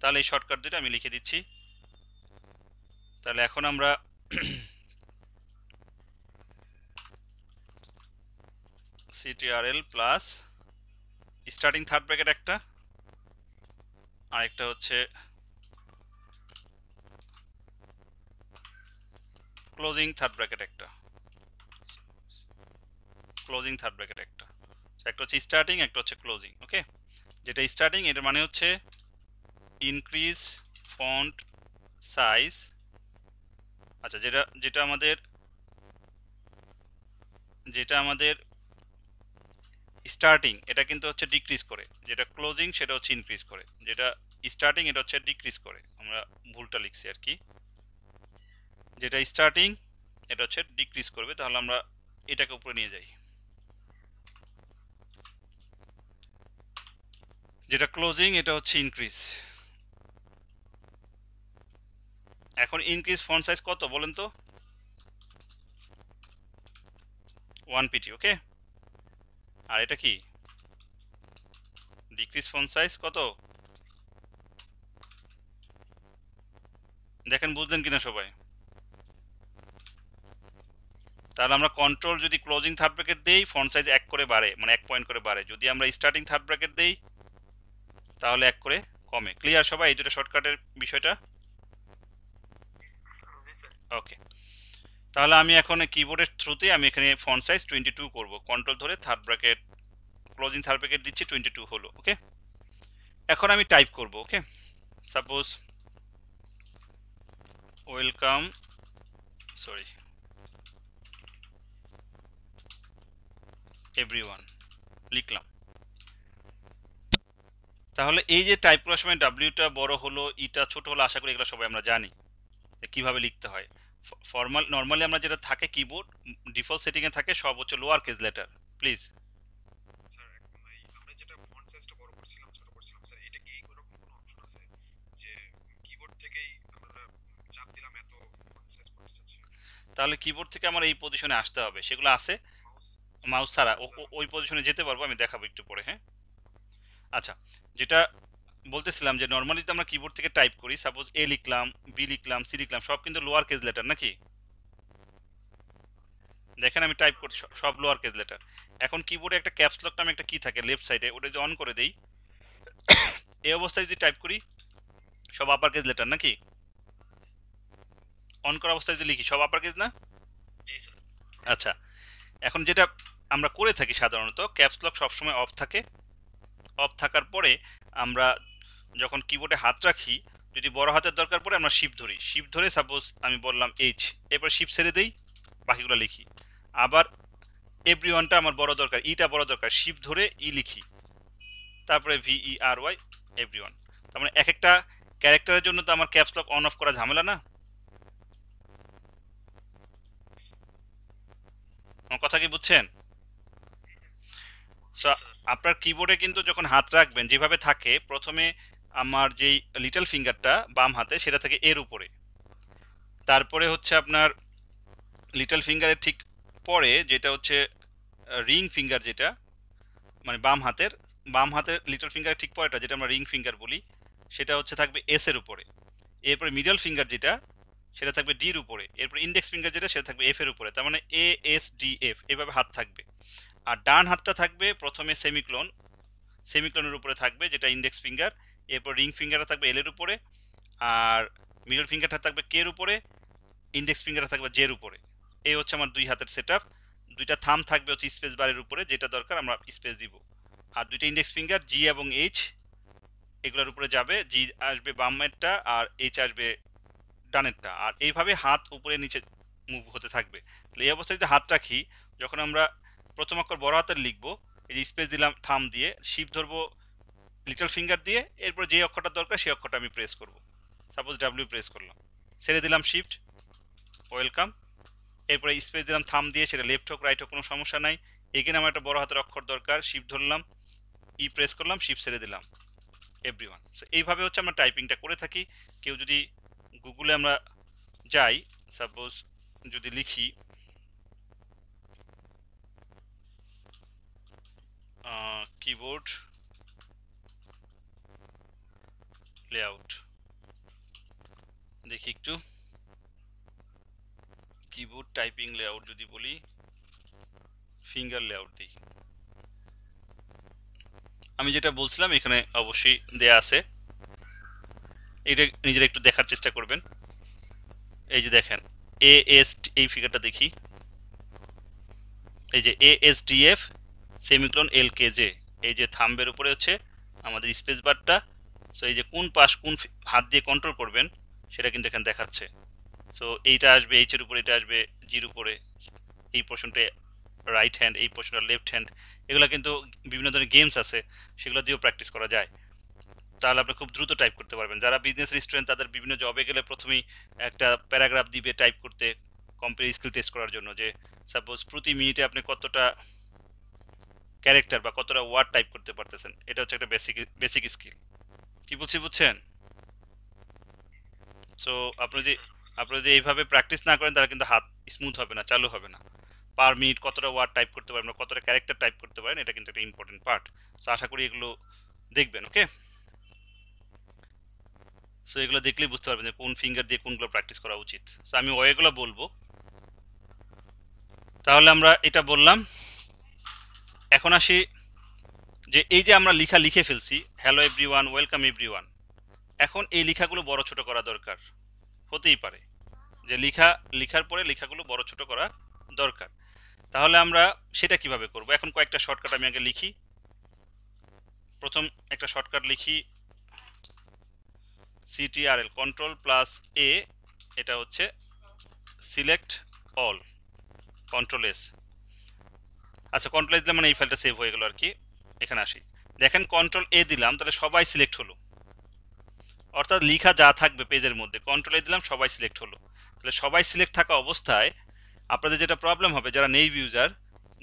তাহলে এই শর্টকাট দুটো আমি লিখে দিচ্ছি তাহলে এখন আমরা CTRL plus starting third bracket একটা আরেকটা হচ্ছে ক্লোজিং থার্ড ব্র্যাকেট একটা ক্লোজিং থার্ড ব্র্যাকেট একটা একটা হচ্ছে স্টার্টিং একটা হচ্ছে ক্লোজিং ওকে যেটা স্টার্টিং এটার মানে হচ্ছে ইনক্রিজ ফন্ট সাইজ আচ্ছা যেটা যেটা আমাদের যেটা আমাদের স্টার্টিং এটা কিন্তু হচ্ছে ডিক্রিজ করে যেটা ক্লোজিং সেটা হচ্ছে ইনক্রিজ করে যেটা স্টার্টিং এটা হচ্ছে ডিক্রিজ করে আমরা ভুলটা লিখছি আর কি যেটা স্টার্টিং এটা হচ্ছে ডিক্রিজ করবে তাহলে আমরা এটাকে উপরে নিয়ে যাই যেটা ক্লোজিং এটা হচ্ছে ইনক্রিজ এখন ইনক্রিজ ফন্ট সাইজ কত বলেন তো ওয়ান পিটি ওকে আর এটা কি ডিক্রিজ ফোন সাইজ কত দেখেন বুঝলেন কিনা সবাই তাহলে আমরা কন্ট্রোল যদি ক্লোজিং থার্ড ব্র্যাকেট দিই ফোন সাইজ এক করে বাড়ে মানে এক পয়েন্ট করে বাড়ে যদি আমরা স্টার্টিং থার্ড ব্র্যাকেট দিই তাহলে এক করে কমে ক্লিয়ার সবাই এই দুটো শর্টকাটের বিষয়টা ওকে তাহলে আমি এখন কিবোর্ডের থ্রুতে আমি এখানে ফন সাইজ টোয়েন্টি টু করবো কন্ট্রোল ধরে third bracket closing third bracket দিচ্ছি টোয়েন্টি টু হলো ওকে এখন আমি টাইপ করব okay suppose welcome sorry everyone লিখলাম তাহলে এই যে টাইপ করার সময় ডাব্লিউটা বড় হলো ইটা ছোট হলো আশা করি এগুলো সবাই আমরা জানি কিভাবে লিখতে হয় ফর্মাল নর্মালি আমরা যেটা থাকে কিবোর্ড ডিফল্ট সেটিংয়ে থাকে সব হচ্ছে লোয়ার কেস লেটার প্লিজ তাহলে কিবোর্ড থেকে আমার এই পজিশনে আসতে হবে সেগুলো আছে মাউস ছাড়া ওই পজিশনে যেতে পারবো আমি দেখাবো একটু পরে হ্যাঁ আচ্ছা যেটা বলতেছিলাম যে নর্মালি তো আমরা কিবোর্ড থেকে টাইপ করি সাপোজ এ লিখলাম বি লিখলাম সি লিখলাম সব কিন্তু লোয়ার কেজ লেটার নাকি দেখেন আমি টাইপ করছি সব লোয়ার কেজ লেটার এখন কিবোর্ডে একটা ক্যাপস লক নামে একটা কি থাকে লেফট সাইডে ওটা যদি অন করে দেই [coughs] এই অবস্থায় যদি টাইপ করি সব আপার কেজ লেটার নাকি অন করা অবস্থায় যদি লিখি সব আপার কেজ না আচ্ছা এখন যেটা আমরা করে থাকি সাধারণত ক্যাপস লক সবসময় অফ থাকে অফ থাকার পরে আমরা যখন কিবোর্ডে হাত রাখি যদি বড় হাতের দরকার পড়ে আমরা শিপ ধরি শিপ ধরে সাপোজ আমি বললাম এইচ এরপর শিপ ছেড়ে দেই বাকিগুলো লিখি আবার এভরি ওয়ানটা আমার বড় দরকার ইটা e বড় দরকার শিপ ধরে ই e লিখি তারপরে V E R Y every one তার মানে এক একটা ক্যারেক্টারের জন্য তো আমার ক্যাপস লক অন অফ করা ঝামেলা না আমার কথা কি বুঝছেন আপনার কিবোর্ডে কিন্তু যখন হাত রাখবেন যেভাবে থাকে প্রথমে আমার যেই লিটল ফিঙ্গারটা বাম হাতে সেটা থাকে এর উপরে তারপরে হচ্ছে আপনার লিটল ফিঙ্গারের ঠিক পরে যেটা হচ্ছে রিং ফিঙ্গার যেটা মানে বাম হাতের বাম হাতের লিটল ফিঙ্গারের ঠিক পরেটা যেটা আমরা রিং ফিঙ্গার বলি সেটা হচ্ছে থাকবে এস এর উপরে এরপরে মিডল ফিঙ্গার যেটা সেটা থাকবে ডির উপরে এরপর ইন্ডেক্স ফিঙ্গার যেটা সেটা থাকবে এফ এর উপরে তার মানে এ এস ডি এফ এভাবে হাত থাকবে আর ডান হাতটা থাকবে প্রথমে সেমিক্লোন সেমিক্লোনের উপরে থাকবে যেটা ইন্ডেক্স ফিঙ্গার এরপর রিং ফিঙ্গারটা থাকবে এল এর উপরে আর মিডল ফিঙ্গারটা থাকবে কে এর উপরে ইন্ডেক্স ফিঙ্গারটা থাকবে জের উপরে এই হচ্ছে আমার দুই হাতের সেট দুইটা থাম থাকবে হচ্ছে স্পেস বারের উপরে যেটা দরকার আমরা স্পেস দিব আর দুইটা ইন্ডেক্স ফিঙ্গার জি এবং এইচ এগুলোর উপরে যাবে জি আসবে বামেরটা আর এইচ আসবে ডানেরটা আর এইভাবে হাত উপরে নিচে মুভ হতে থাকবে তাহলে এই অবস্থায় যদি হাত রাখি যখন আমরা প্রথম অক্ষর বড় হাতের লিখবো এই যে স্পেস দিলাম থাম দিয়ে শিপ ধরবো লিটল ফিঙ্গার দিয়ে এরপর যে অক্ষরটা দরকার সেই অক্ষরটা আমি প্রেস করব সাপোজ ডাব্লিউ প্রেস করলাম ছেড়ে দিলাম শিফট ওয়েলকাম এরপরে স্পেস দিলাম থাম দিয়ে সেটা লেফট হোক রাইট হোক কোনো সমস্যা নাই এখানে আমার একটা বড় হাতের অক্ষর দরকার শিফট ধরলাম ই e প্রেস করলাম শিফট ছেড়ে দিলাম এভরি ওয়ান সো এইভাবে হচ্ছে আমরা টাইপিংটা করে থাকি কেউ যদি গুগলে আমরা যাই সাপোজ যদি লিখি কিবোর্ড লেআউট দেখি একটু কিবোর্ড টাইপিং লেআউট যদি বলি ফিঙ্গার লেআউট দিই আমি যেটা বলছিলাম এখানে অবশ্যই দেয়া আছে এটা নিজেরা একটু দেখার চেষ্টা করবেন এই যে দেখেন এ এস এই ফিগারটা দেখি এই যে A S D F semicolon L K যে এই যে থাম্বের উপরে হচ্ছে আমাদের স্পেস বারটা সো এই যে কোন পাশ কোন হাত দিয়ে কন্ট্রোল করবেন সেটা কিন্তু এখানে দেখাচ্ছে সো এইটা আসবে এইচের উপরে এটা আসবে জির উপরে এই পোর্শনটা রাইট হ্যান্ড এই পোর্শনটা লেফট হ্যান্ড এগুলো কিন্তু বিভিন্ন ধরনের গেমস আছে সেগুলো দিয়েও প্র্যাকটিস করা যায় তাহলে আপনি খুব দ্রুত টাইপ করতে পারবেন যারা বিজনেস রেস্টুরেন্ট তাদের বিভিন্ন জবে গেলে প্রথমেই একটা প্যারাগ্রাফ দিবে টাইপ করতে কম্পিউটার স্কিল টেস্ট করার জন্য যে সাপোজ প্রতি মিনিটে আপনি কতটা ক্যারেক্টার বা কতটা ওয়ার্ড টাইপ করতে পারতেছেন এটা হচ্ছে একটা বেসিক বেসিক স্কিল কি বলছি বুঝছেন সো আপনি যদি আপনি যদি এইভাবে প্র্যাকটিস না করেন তাহলে কিন্তু হাত স্মুথ হবে না চালু হবে না পার মিনিট কতটা ওয়ার্ড টাইপ করতে পারেন বা কতটা ক্যারেক্টার টাইপ করতে পারেন এটা কিন্তু একটা ইম্পর্টেন্ট পার্ট সো আশা করি এগুলো দেখবেন ওকে সো এগুলো দেখলেই বুঝতে পারবেন যে কোন ফিঙ্গার দিয়ে কোনগুলো প্র্যাকটিস করা উচিত সো আমি ওয়েগুলো বলবো তাহলে আমরা এটা বললাম এখন আসি যে এই যে আমরা লিখা লিখে ফেলছি hello every one welcome every one এখন এই লেখাগুলো বড় ছোট করা দরকার হতেই পারে যে লিখা লিখার পরে লেখাগুলো বড় ছোট করা দরকার তাহলে আমরা সেটা কিভাবে করব এখন কয়েকটা শর্টকাট আমি আগে লিখি প্রথম একটা শর্টকাট লিখি সিটিআরএল কন্ট্রোল প্লাস এ এটা হচ্ছে সিলেক্ট অল কন্ট্রোল এস আচ্ছা কন্ট্রোল এস দিলে মানে এই ফাইলটা সেভ হয়ে গেল আর কি এখানে আসি দেখেন কন্ট্রোল এ দিলাম তাহলে সবাই সিলেক্ট হলো অর্থাৎ লিখা যা থাকবে পেজের মধ্যে কন্ট্রোল এ দিলাম সবাই সিলেক্ট হলো তাহলে সবাই সিলেক্ট থাকা অবস্থায় আপনাদের যেটা প্রবলেম হবে যারা নেই ইউজার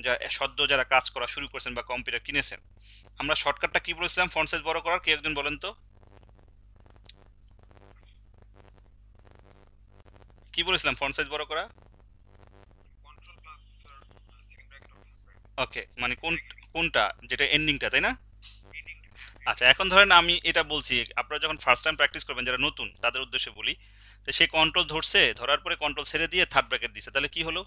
যা সদ্য যারা কাজ করা শুরু করেছেন বা কম্পিউটার কিনেছেন আমরা শর্টকাটটা কি বলেছিলাম ফ্রন্ট সাইজ বড় করার কে একজন বলেন তো কি বলেছিলাম ফ্রন্ট সাইজ বড় করা ওকে মানে কোন কোনটা যেটা এন্ডিংটা তাই না আচ্ছা এখন ধরেন আমি এটা বলছি আপনারা যখন ফার্স্ট টাইম প্র্যাকটিস করবেন যারা নতুন তাদের উদ্দেশ্যে বলি তো সে কন্ট্রোল ধরছে ধরার পরে কন্ট্রোল ছেড়ে দিয়ে থার্ড ব্র্যাকেট দিছে তাহলে কি হলো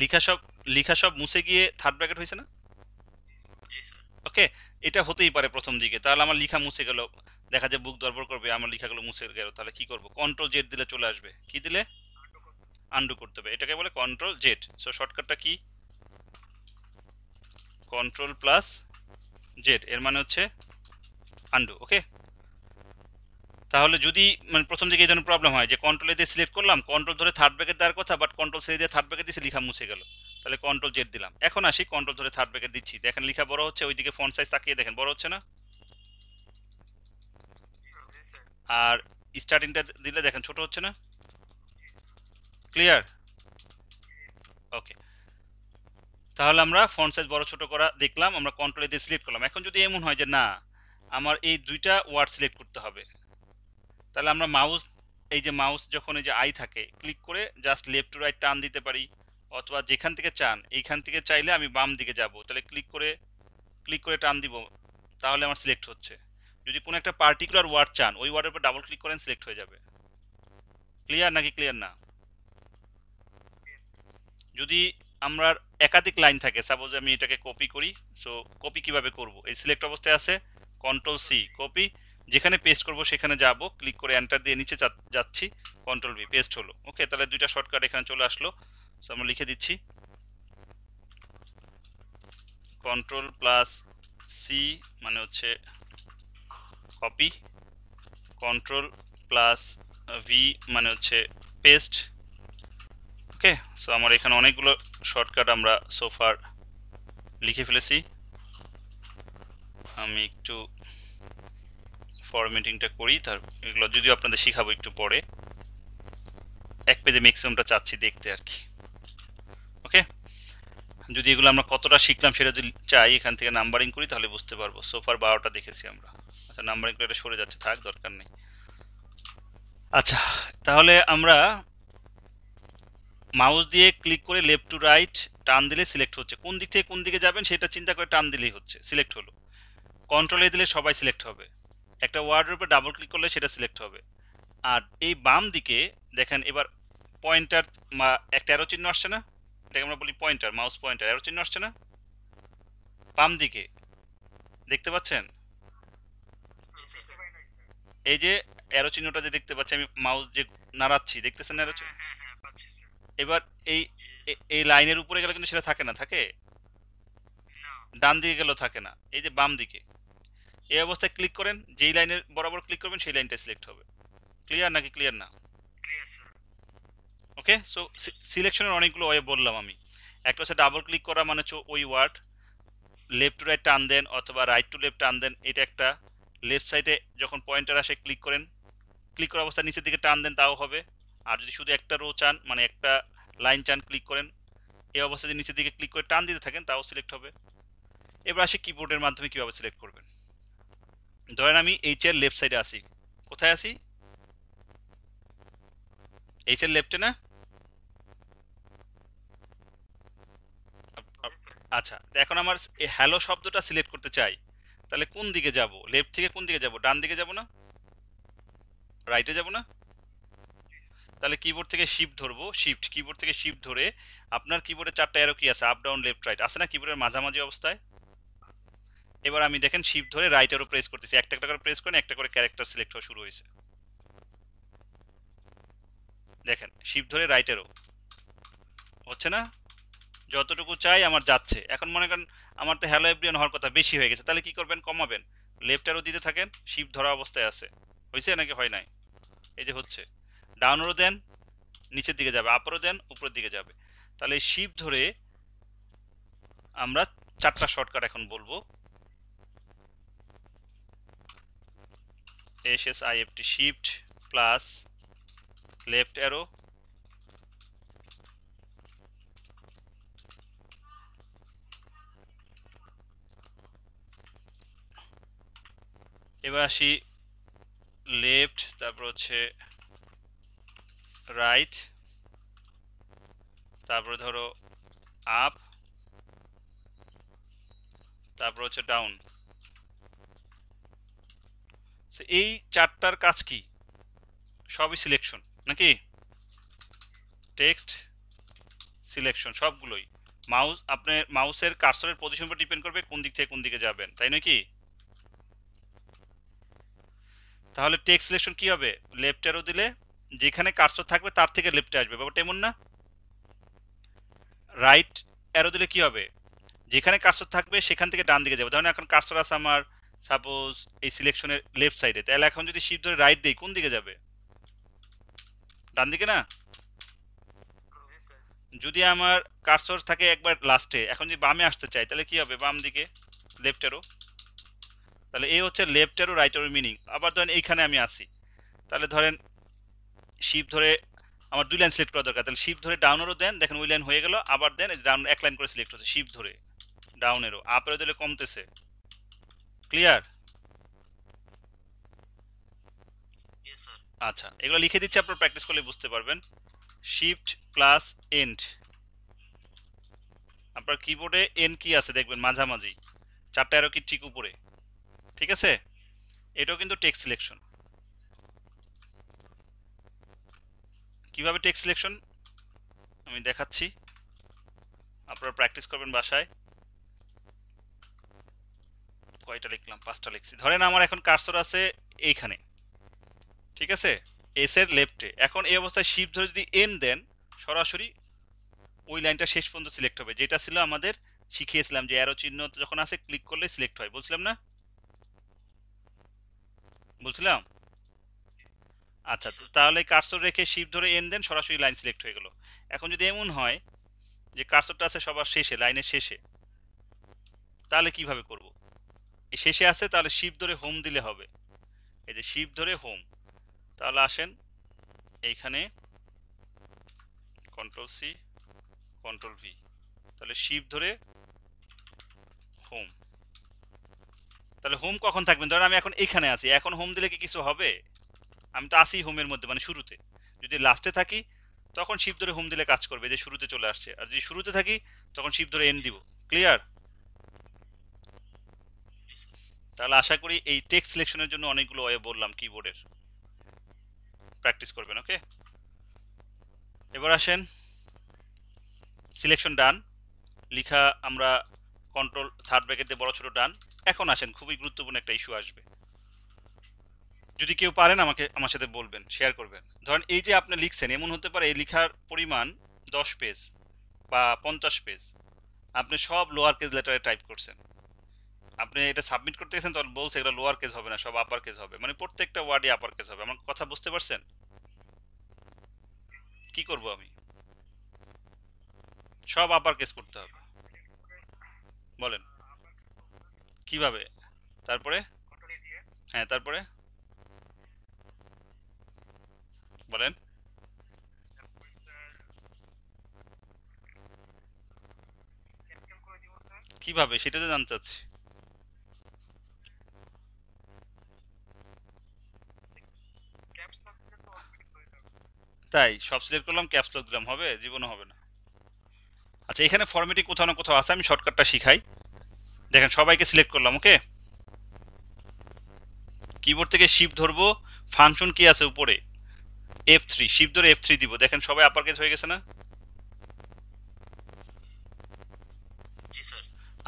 লিখা সব লিখা সব মুছে গিয়ে থার্ড ব্র্যাকেট হয়েছে না ওকে এটা হতেই পারে প্রথম দিকে তাহলে আমার লিখা মুছে গেল দেখা যায় বুক দরবর করবে আমার লিখাগুলো মুছে গেল তাহলে কি করব কন্ট্রোল জেড দিলে চলে আসবে কি দিলে আন্ডু করতে হবে এটাকে বলে কন্ট্রোল জেড সো শর্টকাটটা কি কন্ট্রোল প্লাস জেড এর মানে হচ্ছে আন্ডু ওকে তাহলে যদি মানে প্রথম দিকে এই ধরনের প্রবলেম হয় যে কন্ট্রোলে দিয়ে সিলেক্ট করলাম কন্ট্রোল ধরে থার্ড ব্যাকের দেওয়ার কথা বাট কন্ট্রোল সিলে দিয়ে থার্ড ব্র্যাকেট দিয়েছি লিখা মুছে গেল তাহলে কন্ট্রোল জেড দিলাম এখন আসি কন্ট্রোল ধরে থার্ড ব্র্যাকেট দিচ্ছি দেখেন লিখা বড় হচ্ছে ওইদিকে ফোন সাইজ তাকিয়ে দেখেন বড় হচ্ছে না আর স্টার্টিংটা দিলে দেখেন ছোট হচ্ছে না ক্লিয়ার ওকে তাহলে আমরা ফন্ট সাইজ বড় ছোট করা দেখলাম আমরা কন্ট্রোলে দিয়ে সিলেক্ট করলাম এখন যদি এমন হয় যে না আমার এই দুইটা ওয়ার্ড সিলেক্ট করতে হবে তাহলে আমরা মাউস এই যে মাউস যখন এই যে আই থাকে ক্লিক করে জাস্ট লেফট টু রাইট টান দিতে পারি অথবা যেখান থেকে চান এইখান থেকে চাইলে আমি বাম দিকে যাব তাহলে ক্লিক করে ক্লিক করে টান দিব তাহলে আমার সিলেক্ট হচ্ছে যদি কোনো একটা পার্টিকুলার ওয়ার্ড চান ওই ওয়ার্ডের উপর ডাবল ক্লিক করেন সিলেক্ট হয়ে যাবে ক্লিয়ার নাকি ক্লিয়ার না যদি আমরা একাধিক লাইন থাকে সাপোজ আমি এটাকে কপি করি সো কপি কিভাবে করব এই সিলেক্ট অবস্থায় আছে কন্ট্রোল সি কপি যেখানে পেস্ট করব সেখানে যাব ক্লিক করে এন্টার দিয়ে নিচে যাচ্ছি কন্ট্রোল ভি পেস্ট হলো ওকে তাহলে দুইটা শর্টকাট এখানে চলে আসলো সো আমরা লিখে দিচ্ছি কন্ট্রোল প্লাস সি মানে হচ্ছে কপি কন্ট্রোল প্লাস ভি মানে হচ্ছে পেস্ট ওকে সো আমার এখানে অনেকগুলো শর্টকাট আমরা সোফার লিখে ফেলেছি আমি একটু ফরমেটিংটা করি তার এগুলো যদিও আপনাদের শিখাবো একটু পরে এক পেজে ম্যাক্সিমামটা চাচ্ছি দেখতে আর কি ওকে যদি এগুলো আমরা কতটা শিখলাম সেটা যদি চাই এখান থেকে নাম্বারিং করি তাহলে বুঝতে পারবো সোফার বারোটা দেখেছি আমরা আচ্ছা নাম্বারিং করে এটা সরে যাচ্ছে থাক দরকার নেই আচ্ছা তাহলে আমরা মাউস দিয়ে ক্লিক করে লেফট টু রাইট টান দিলে সিলেক্ট হচ্ছে কোন দিক থেকে কোন দিকে যাবেন সেটা চিন্তা করে টান দিলেই হচ্ছে সিলেক্ট হলো কন্ট্রোলে দিলে সবাই সিলেক্ট হবে একটা ওয়ার্ডের উপরে ডাবল ক্লিক করলে সেটা সিলেক্ট হবে আর এই বাম দিকে দেখেন এবার পয়েন্টার একটা অ্যারো চিহ্ন আসছে না এটাকে আমরা বলি পয়েন্টার মাউস পয়েন্টার অ্যারো চিহ্ন আসছে না বাম দিকে দেখতে পাচ্ছেন এই যে অ্যারো চিহ্নটা যে দেখতে পাচ্ছি আমি মাউস যে নাড়াচ্ছি দেখতেছেন অ্যারো চিহ্ন এবার এই এই লাইনের উপরে গেলে কিন্তু সেটা থাকে না থাকে ডান দিকে গেলেও থাকে না এই যে বাম দিকে এই অবস্থায় ক্লিক করেন যেই লাইনের বরাবর ক্লিক করবেন সেই লাইনটা সিলেক্ট হবে ক্লিয়ার নাকি ক্লিয়ার না ওকে সো সিলেকশনের অনেকগুলো ওয়ে বললাম আমি একটা হচ্ছে ডাবল ক্লিক করা মানে হচ্ছে ওই ওয়ার্ড লেফট টু রাইট টান দেন অথবা রাইট টু লেফট টান দেন এটা একটা লেফট সাইডে যখন পয়েন্টার আসে ক্লিক করেন ক্লিক করা অবস্থায় নিচের দিকে টান দেন তাও হবে আর যদি শুধু একটা রো চান মানে একটা লাইন চান ক্লিক করেন এই অবস্থা যদি নিচের দিকে ক্লিক করে টান দিতে থাকেন তাও সিলেক্ট হবে এবার আসি কিবোর্ডের মাধ্যমে কীভাবে সিলেক্ট করবেন ধরেন আমি এইচ এর লেফট সাইডে আসি কোথায় আসি এইচ এর লেফটে না আচ্ছা এখন আমার হ্যালো শব্দটা সিলেক্ট করতে চাই তাহলে কোন দিকে যাব লেফট থেকে কোন দিকে যাব ডান দিকে যাব না রাইটে যাব না তাহলে কিবোর্ড থেকে শিফট ধরবো শিফট কিবোর্ড থেকে শিফট ধরে আপনার কিবোর্ডে চারটা এরো কি আছে আপ ডাউন লেফট রাইট আছে না কিবোর্ডের মাঝামাঝি অবস্থায় এবার আমি দেখেন শিফট ধরে রাইট এরো প্রেস করতেছি একটা একটা করে প্রেস করেন একটা করে ক্যারেক্টার সিলেক্ট হওয়া শুরু হয়েছে দেখেন শিফট ধরে রাইট এরো হচ্ছে না যতটুকু চাই আমার যাচ্ছে এখন মনে করেন আমার তো হ্যালো এভরিয়ান হওয়ার কথা বেশি হয়ে গেছে তাহলে কি করবেন কমাবেন লেফট এরো দিতে থাকেন শিফট ধরা অবস্থায় আছে হয়েছে নাকি হয় নাই এই যে হচ্ছে ডাউনেরও দেন নিচের দিকে যাবে আপরও দেন উপরের দিকে যাবে তাহলে শিপ ধরে আমরা চারটা শর্টকাট এখন বলবো S S I F T shift plus left arrow এবার আসি লেফট তারপর হচ্ছে রাইট তারপরে ধরো আপ তারপর হচ্ছে ডাউন এই চারটার কাজ কি সবই সিলেকশন নাকি টেক্সট সিলেকশন সবগুলোই মাউস আপনি মাউসের কার্সরের পজিশন উপর ডিপেন্ড করবে কোন দিক থেকে কোন দিকে যাবেন তাই নাকি তাহলে টেক্সট সিলেকশন কি হবে লেফট অ্যারো দিলে যেখানে কার্সর থাকবে তার থেকে লেফটে আসবে ব্যাপারটা এমন না রাইট অ্যারো দিলে কি হবে যেখানে কার্সর থাকবে সেখান থেকে ডান দিকে যাবে ধরেন মানে এখন কার্সর আছে আমার সাপোজ এই সিলেকশনের লেফট সাইডে তাহলে এখন যদি শিফট ধরে রাইট দেই কোন দিকে যাবে ডান দিকে না যদি আমার কার্সর থাকে একবার লাস্টে এখন যদি বামে আসতে চাই তাহলে কি হবে বাম দিকে লেফট অ্যারো তাহলে এই হচ্ছে left arrow right arrow meaning আবার ধরেন এইখানে আমি আসি তাহলে ধরেন শিপ ধরে আমার দুই লাইন সিলেক্ট করা দরকার তাহলে শিপ ধরে ডাউনেরও দেন দেখেন ওই লাইন হয়ে গেল আবার দেন ডাউন এক লাইন করে সিলেক্ট হচ্ছে শিপ ধরে ডাউনেরও আপেরও দিলে কমতেছে ক্লিয়ার আচ্ছা এগুলো লিখে দিচ্ছি আপনার প্র্যাকটিস করলে বুঝতে পারবেন শিফট প্লাস এন্ড আপনার কিবোর্ডে এন কি আছে দেখবেন মাঝামাঝি চারটা অ্যারো কি ঠিক উপরে ঠিক আছে এটাও কিন্তু টেক্সট সিলেকশন কিভাবে টেক্স সিলেকশন আমি দেখাচ্ছি আপনারা প্র্যাকটিস করবেন বাসায় কয়টা লিখলাম পাঁচটা লিখছি ধরেন আমার এখন কার্সর আছে এইখানে ঠিক আছে এস এর লেফটে এখন এই অবস্থায় শিফট ধরে যদি এন দেন সরাসরি ওই লাইনটা শেষ পর্যন্ত সিলেক্ট হবে যেটা ছিল আমাদের শিখিয়েছিলাম যে অ্যারো চিহ্ন যখন আছে ক্লিক করলে সিলেক্ট হয় বলছিলাম না বলছিলাম আচ্ছা তো তাহলে কার্সর রেখে শিপ ধরে এন দেন সরাসরি লাইন সিলেক্ট হয়ে গেল এখন যদি এমন হয় যে কার্সরটা আছে সবার শেষে লাইনের শেষে তাহলে কিভাবে করব শেষে আছে তাহলে শিপ ধরে হোম দিলে হবে এই যে শিপ ধরে হোম তাহলে আসেন এইখানে কন্ট্রোল সি কন্ট্রোল ভি তাহলে শিপ ধরে হোম তাহলে হোম কখন থাকবেন ধরেন আমি এখন এইখানে আছি এখন হোম দিলে কি কিছু হবে আমি তো আসি হোমের মধ্যে মানে শুরুতে যদি লাস্টে থাকি তখন শিব ধরে হোম দিলে কাজ করবে যে শুরুতে চলে আসছে আর যদি শুরুতে থাকি তখন শিব ধরে এন দিব ক্লিয়ার তাহলে আশা করি এই টেক্সট সিলেকশনের জন্য অনেকগুলো ওয়ে বললাম কিবোর্ডের প্র্যাকটিস করবেন ওকে এবার আসেন সিলেকশন ডান লিখা আমরা কন্ট্রোল থার্ড ব্র্যাকেট দিয়ে বড় ছোট ডান এখন আসেন খুবই গুরুত্বপূর্ণ একটা ইস্যু আসবে যদি কেউ পারেন আমাকে আমার সাথে বলবেন শেয়ার করবেন ধরেন এই যে আপনি লিখছেন এমন হতে পারে এই লেখার পরিমাণ দশ পেজ বা পঞ্চাশ পেজ আপনি সব লোয়ার কেজ লেটারে টাইপ করছেন আপনি এটা সাবমিট করতে গেছেন তখন বলছে এগুলো লোয়ার কেস হবে না সব আপার কেস হবে মানে প্রত্যেকটা ওয়ার্ডই আপার কেস হবে আমার কথা বুঝতে পারছেন কি করব আমি সব আপার কেস করতে হবে বলেন কিভাবে তারপরে হ্যাঁ তারপরে বলেন কিভাবে সেটা তো জানতে চাচ্ছি তাই সব সিলেক্ট করলাম ক্যাপস লক দিলাম হবে জীবনও হবে না আচ্ছা এখানে ফর্মেটিং কোথাও না কোথাও আছে আমি শর্টকাটটা শিখাই দেখেন সবাইকে সিলেক্ট করলাম ওকে কিবোর্ড থেকে শিফট ধরবো ফাংশন কি আছে উপরে এফ থ্রি শিফট ধরে এফ থ্রি দিব দেখেন সবাই আপার কেস হয়ে গেছে না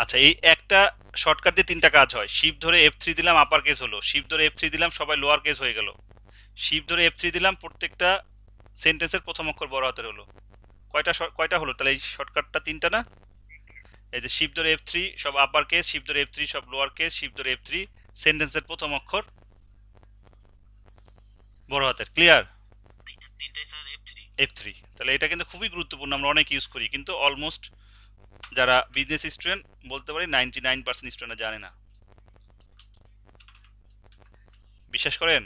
আচ্ছা এই একটা শর্টকাট দিয়ে তিনটা কাজ হয় শিফট ধরে এফ থ্রি দিলাম আপার কেস হলো শিফট ধরে এফ থ্রি দিলাম সবাই লোয়ার কেস হয়ে গেল শিফট ধরে এফ থ্রি দিলাম প্রত্যেকটা সেন্টেন্সের প্রথম অক্ষর বড় হাতের হলো কয়টা কয়টা হলো তাহলে এই শর্টকাটটা তিনটা না এই যে শিফট ধরে এফ থ্রি সব আপার কেস শিফট ধরে এফ থ্রি সব লোয়ার কেস শিফট ধরে এফ থ্রি সেন্টেন্সের প্রথম অক্ষর বড় হাতের ক্লিয়ার এফ থ্রি তাহলে এটা কিন্তু খুবই গুরুত্বপূর্ণ আমরা অনেক ইউজ করি কিন্তু অলমোস্ট যারা বিজনেস স্টুডেন্ট বলতে পারি নাইনটি নাইন পার্সেন্ট স্টুডেন্টরা জানে না বিশ্বাস করেন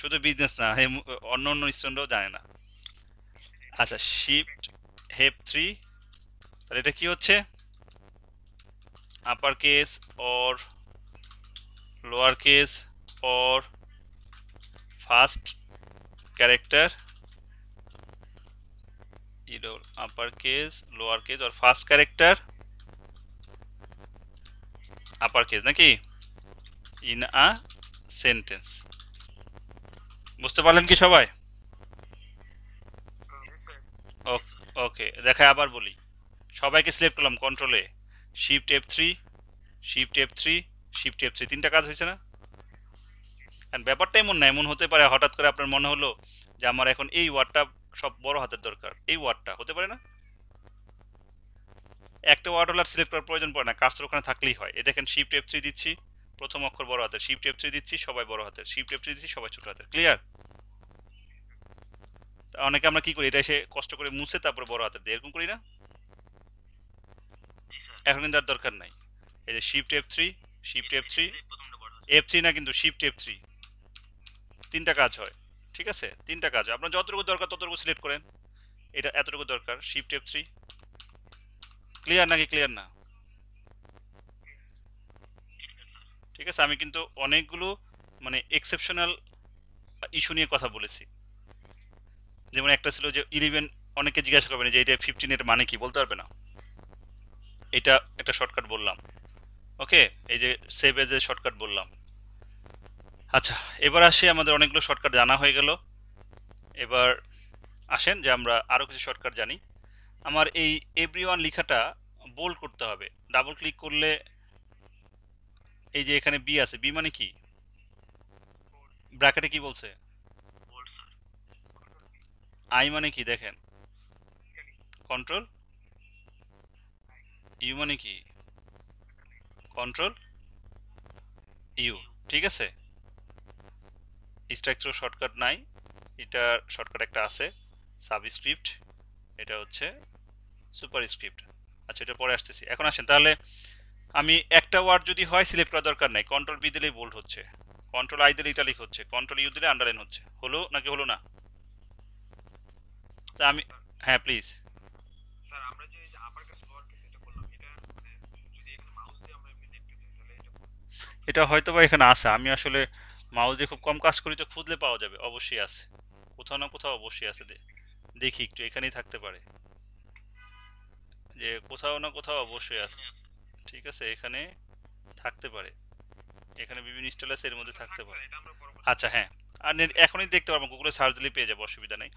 শুধু বিজনেস না অন্য অন্য স্টুডেন্টরাও জানে না আচ্ছা শিফট হেপ থ্রি তাহলে এটা কি হচ্ছে upper case or lower case or first character either uppercase lowercase or first character uppercase নাকি in a sentence বুঝতে পারলেন কি সবাই ওকে দেখায় আবার বলি সবাইকে সিলেক্ট করলাম কন্ট্রোলে shift F three shift F three shift F three তিনটা কাজ হয়েছে না কারণ ব্যাপারটা এমন না এমন হতে পারে হঠাৎ করে আপনার মনে হলো যে আমার এখন এই ওয়ার্ডটা সব বড় হাতের দরকার এই ওয়ার্ডটা হতে পারে না একটা ওয়ার্ড হলার সিলেক্ট করার প্রয়োজন পড়ে না কাস্টার ওখানে থাকলেই হয় এ দেখেন শিফট এফ থ্রি দিচ্ছি প্রথম অক্ষর বড় হাতের শিফট এফ থ্রি দিচ্ছি সবাই বড় হাতের শিফট এফ থ্রি দিচ্ছি সবাই ছোট হাতের ক্লিয়ার অনেকে আমরা কি করি এটা এসে কষ্ট করে মুছে তারপরে বড় হাতের দিই এরকম করি না এখন কিন্তু আর দরকার নাই এই যে shift F three shift F three F three না কিন্তু শিফট এফ থ্রি তিনটা কাজ হয় ঠিক আছে তিনটা কাজ আপনার যতটুকু দরকার ততটুকু সিলেক্ট করেন এটা এতটুকু দরকার শিফট এফ থ্রি ক্লিয়ার নাকি ক্লিয়ার না ঠিক আছে আমি কিন্তু অনেকগুলো মানে এক্সেপশনাল ইস্যু নিয়ে কথা বলেছি যেমন একটা ছিল যে ইলেভেন অনেকে জিজ্ঞাসা করবেন যে এটা ফিফটিনের মানে কি বলতে পারবে না এটা একটা শর্টকাট বললাম ওকে এই যে সেভ এজ এ শর্টকাট বললাম আচ্ছা এবার আসি আমাদের অনেকগুলো শর্টকাট জানা হয়ে গেল এবার আসেন যে আমরা আরও কিছু শর্টকাট জানি আমার এই এভরি ওয়ান লেখাটা বোল্ড করতে হবে ডাবল ক্লিক করলে এই যে এখানে বি আছে বি মানে কি ব্র্যাকেটে কি বলছে আই মানে কি দেখেন কন্ট্রোল ইউ মানে কি কন্ট্রোল ইউ ঠিক আছে স্ট্রাকচার শর্টকাট নাই এটা শর্টকাট একটা আছে সাবস্ক্রিপ্ট এটা হচ্ছে সুপার স্ক্রিপ্ট আচ্ছা এটা পরে আসতেছি এখন আসেন তাহলে আমি একটা ওয়ার্ড যদি হয় সিলেক্ট করা দরকার নাই কন্ট্রোল বি দিলেই বোল্ড হচ্ছে কন্ট্রোল আই দিলে ইটালিক হচ্ছে কন্ট্রোল ইউ দিলে আন্ডারলাইন হচ্ছে হলো নাকি হলো না তা আমি হ্যাঁ প্লিজ স্যার আমরা যে এটা মানে যদি এটা এটা হয়তো বা এখানে আছে আমি আসলে মাউস দিয়ে খুব কম কাজ করি তো খুঁজলে পাওয়া যাবে অবশ্যই আছে কোথাও না কোথাও অবশ্যই আছে দেখি একটু এখানেই থাকতে পারে যে কোথাও না কোথাও অবশ্যই আছে ঠিক আছে এখানে থাকতে পারে এখানে বিভিন্ন স্টল আছে এর মধ্যে থাকতে পারে আচ্ছা হ্যাঁ আর এখনই দেখতে পারবো গুগলে সার্চ দিলে পেয়ে যাবো অসুবিধা নেই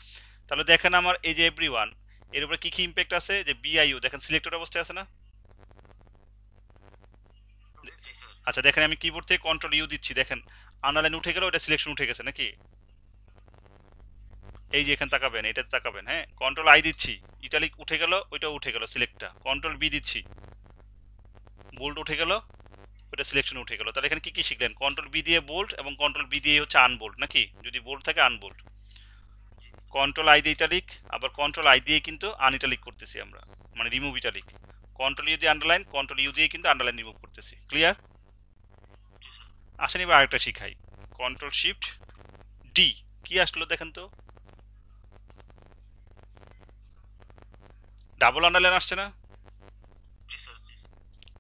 তাহলে দেখেন আমার এই যে এভরি ওয়ান এর উপরে কী কী ইম্প্যাক্ট আছে যে বিআইও দেখেন সিলেক্টেড অবস্থায় আছে না আচ্ছা দেখেন আমি কিবোর্ড থেকে কন্ট্রোল ইউ দিচ্ছি দেখেন আনালাইন উঠে গেল এটা সিলেকশন উঠে গেছে নাকি এই যে এখানে তাকাবেন এটাতে তাকাবেন হ্যাঁ কন্ট্রোল আই দিচ্ছি ইটালিক উঠে গেল ওইটা উঠে গেল সিলেক্টটা কন্ট্রোল বি দিচ্ছি বোল্ট উঠে গেল ওটা সিলেকশন উঠে গেল তাহলে এখানে কী কী শিখলেন কন্ট্রোল বি দিয়ে বোল্ট এবং কন্ট্রোল বি দিয়ে হচ্ছে আনবোল্ট নাকি যদি বোল্ট থাকে আনবোল্ট কন্ট্রোল আই দিয়ে ইটালিক আবার কন্ট্রোল আই দিয়ে কিন্তু আন ইটালিক করতেছি আমরা মানে রিমুভ ইটালিক কন্ট্রোল ইউ দিয়ে আন্ডারলাইন কন্ট্রোল ইউ দিয়ে কিন্তু আন্ডারলাইন রিমুভ করতেছি ক্লিয়ার আসেন এবার আরেকটা শিখাই কন্ট্রোল শিফট ডি কি আসলো দেখেন তো ডাবল আন্ডারলাইন আসছে না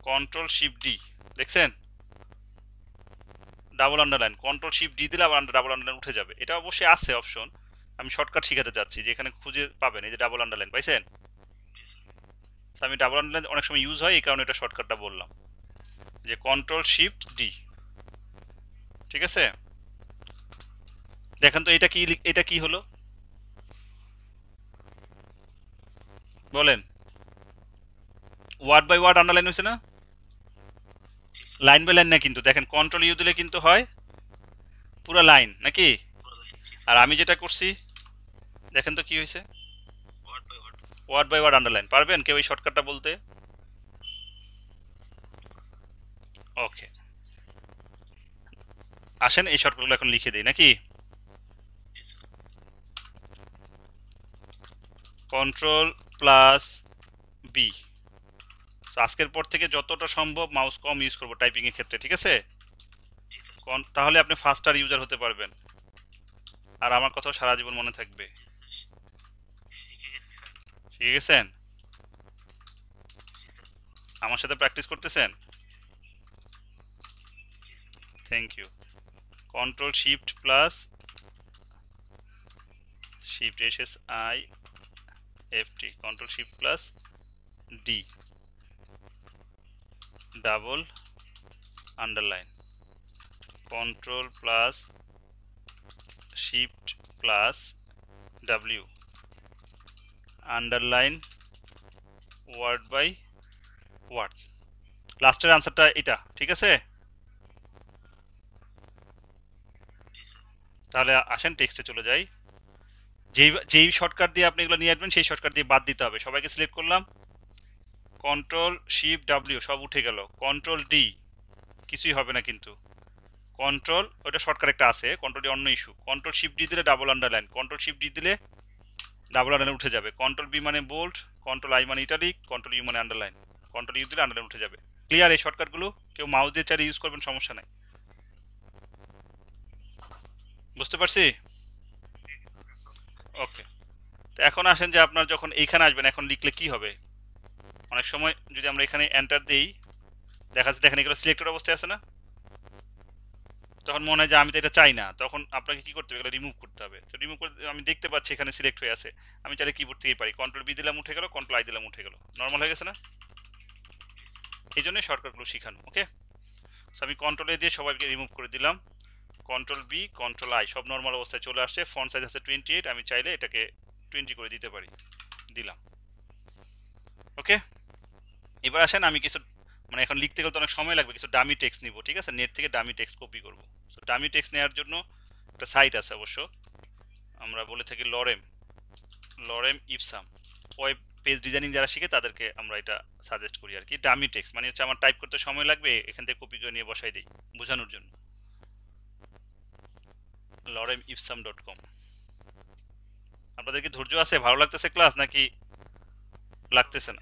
কন্ট্রোল শিফট ডি দেখছেন double underline control shift D দিলে আবার ডাবল আন্ডারলাইন উঠে যাবে এটা অবশ্যই আছে অপশন আমি শর্টকাট শিখাতে চাচ্ছি যে এখানে খুঁজে পাবেন এই যে ডাবল আন্ডারলাইন পাইছেন আমি ডাবল আন্ডারলাইন অনেক সময় ইউজ হয় এই কারণে এটা শর্টকাটটা বললাম যে কন্ট্রোল শিফট ডি ঠিক আছে দেখেন তো এটা কি এটা কি হলো বলেন ওয়ার্ড বাই ওয়ার্ড আন্ডারলাইন হয়েছে না লাইন বাই লাইন না কিন্তু দেখেন কন্ট্রোল ইউ দিলে কিন্তু হয় পুরো লাইন নাকি আর আমি যেটা করছি দেখেন তো কি হয়েছে ওয়ার্ড বাই ওয়ার্ড আন্ডারলাইন পারবেন কেউ এই শর্টকাটটা বলতে ওকে আসেন এই শর্টকাটগুলো এখন লিখে দেই নাকি কন্ট্রোল প্লাস বি তো আজকের পর থেকে যতটা সম্ভব মাউস কম ইউজ করবো টাইপিংয়ের ক্ষেত্রে ঠিক আছে তাহলে আপনি ফাস্টার ইউজার হতে পারবেন আর আমার কথা সারা জীবন মনে থাকবে ঠিক আছেন আমার সাথে প্র্যাকটিস করতেছেন thank you control shift plus shift S S I F T control shift plus D double underline control plus shift plus W underline word by word লাস্টের আনসারটা এটা ঠিক আছে তাহলে আসেন টেক্সটে চলে যাই যেই যেই শর্টকাট দিয়ে আপনি এগুলো নিয়ে আসবেন সেই শর্টকাট দিয়ে বাদ দিতে হবে সবাইকে সিলেক্ট করলাম কন্ট্রোল শিফট ডাব্লিউ সব উঠে গেল কন্ট্রোল ডি কিছুই হবে না কিন্তু কন্ট্রোল ওটা শর্টকাট একটা আছে কন্ট্রোল ডি অন্য ইস্যু কন্ট্রোল শিপ ডি দিলে double underline control shift D দিলে ডাবল আন্ডারলাইন উঠে যাবে কন্ট্রোল বি মানে বোল্ড কন্ট্রোল আই মানে ইটালিক কন্ট্রোল ইউ মানে আন্ডারলাইন কন্ট্রোল ইউ দিলে আন্ডারলাইন উঠে যাবে ক্লিয়ার এই শর্টকাটগুলো কেউ মাউস দিয়ে চালিয়ে ইউজ করবেন সমস্যা নাই বুঝতে পারছি ওকে তো এখন আসেন যে আপনার যখন এইখানে আসবেন এখন লিখলে কি হবে অনেক সময় যদি আমরা এখানে এন্টার দিই দেখা যাচ্ছে দেখেন এগুলো সিলেক্টেড অবস্থায় আছে না তখন মনে হয় যে আমি তো এটা চাই না তখন আপনাকে কি করতে হবে এগুলো রিমুভ করতে হবে তো রিমুভ করতে আমি দেখতে পাচ্ছি এখানে সিলেক্ট হয়ে আছে আমি চাইলে কিবোর্ড থেকেই পারি কন্ট্রোল বি দিলাম উঠে গেল কন্ট্রোল আই দিলাম উঠে গেল নর্মাল হয়ে গেছে না এই জন্যই শর্টকাটগুলো শেখানো ওকে সো আমি কন্ট্রোলে দিয়ে সবাইকে রিমুভ করে দিলাম কন্ট্রোল বি কন্ট্রোল আই সব নর্মাল অবস্থায় চলে আসছে ফ্রন্ট সাইজ আছে টোয়েন্টি এইট আমি চাইলে এটাকে টোয়েন্টি করে দিতে পারি দিলাম ওকে এবার আসেন আমি কিছু মানে এখন লিখতে গেলে তো অনেক সময় লাগবে কিছু ডামি টেক্সট নিব ঠিক আছে নেট থেকে ডামি টেক্সট কপি করব সো ডামি টেক্সট নেওয়ার জন্য একটা সাইট আছে অবশ্য আমরা বলে থাকি lorem lorem ipsum web page designing যারা শিখে তাদেরকে আমরা এটা সাজেস্ট করি আর কি ডামি টেক্সট মানে হচ্ছে আমার টাইপ করতে সময় লাগবে এখান থেকে কপি করে নিয়ে বসাই দিই বোঝানোর জন্য লরেম ইপসাম ডট কম আপনাদের কি ধৈর্য আছে ভালো লাগতেছে ক্লাস নাকি লাগতেছে না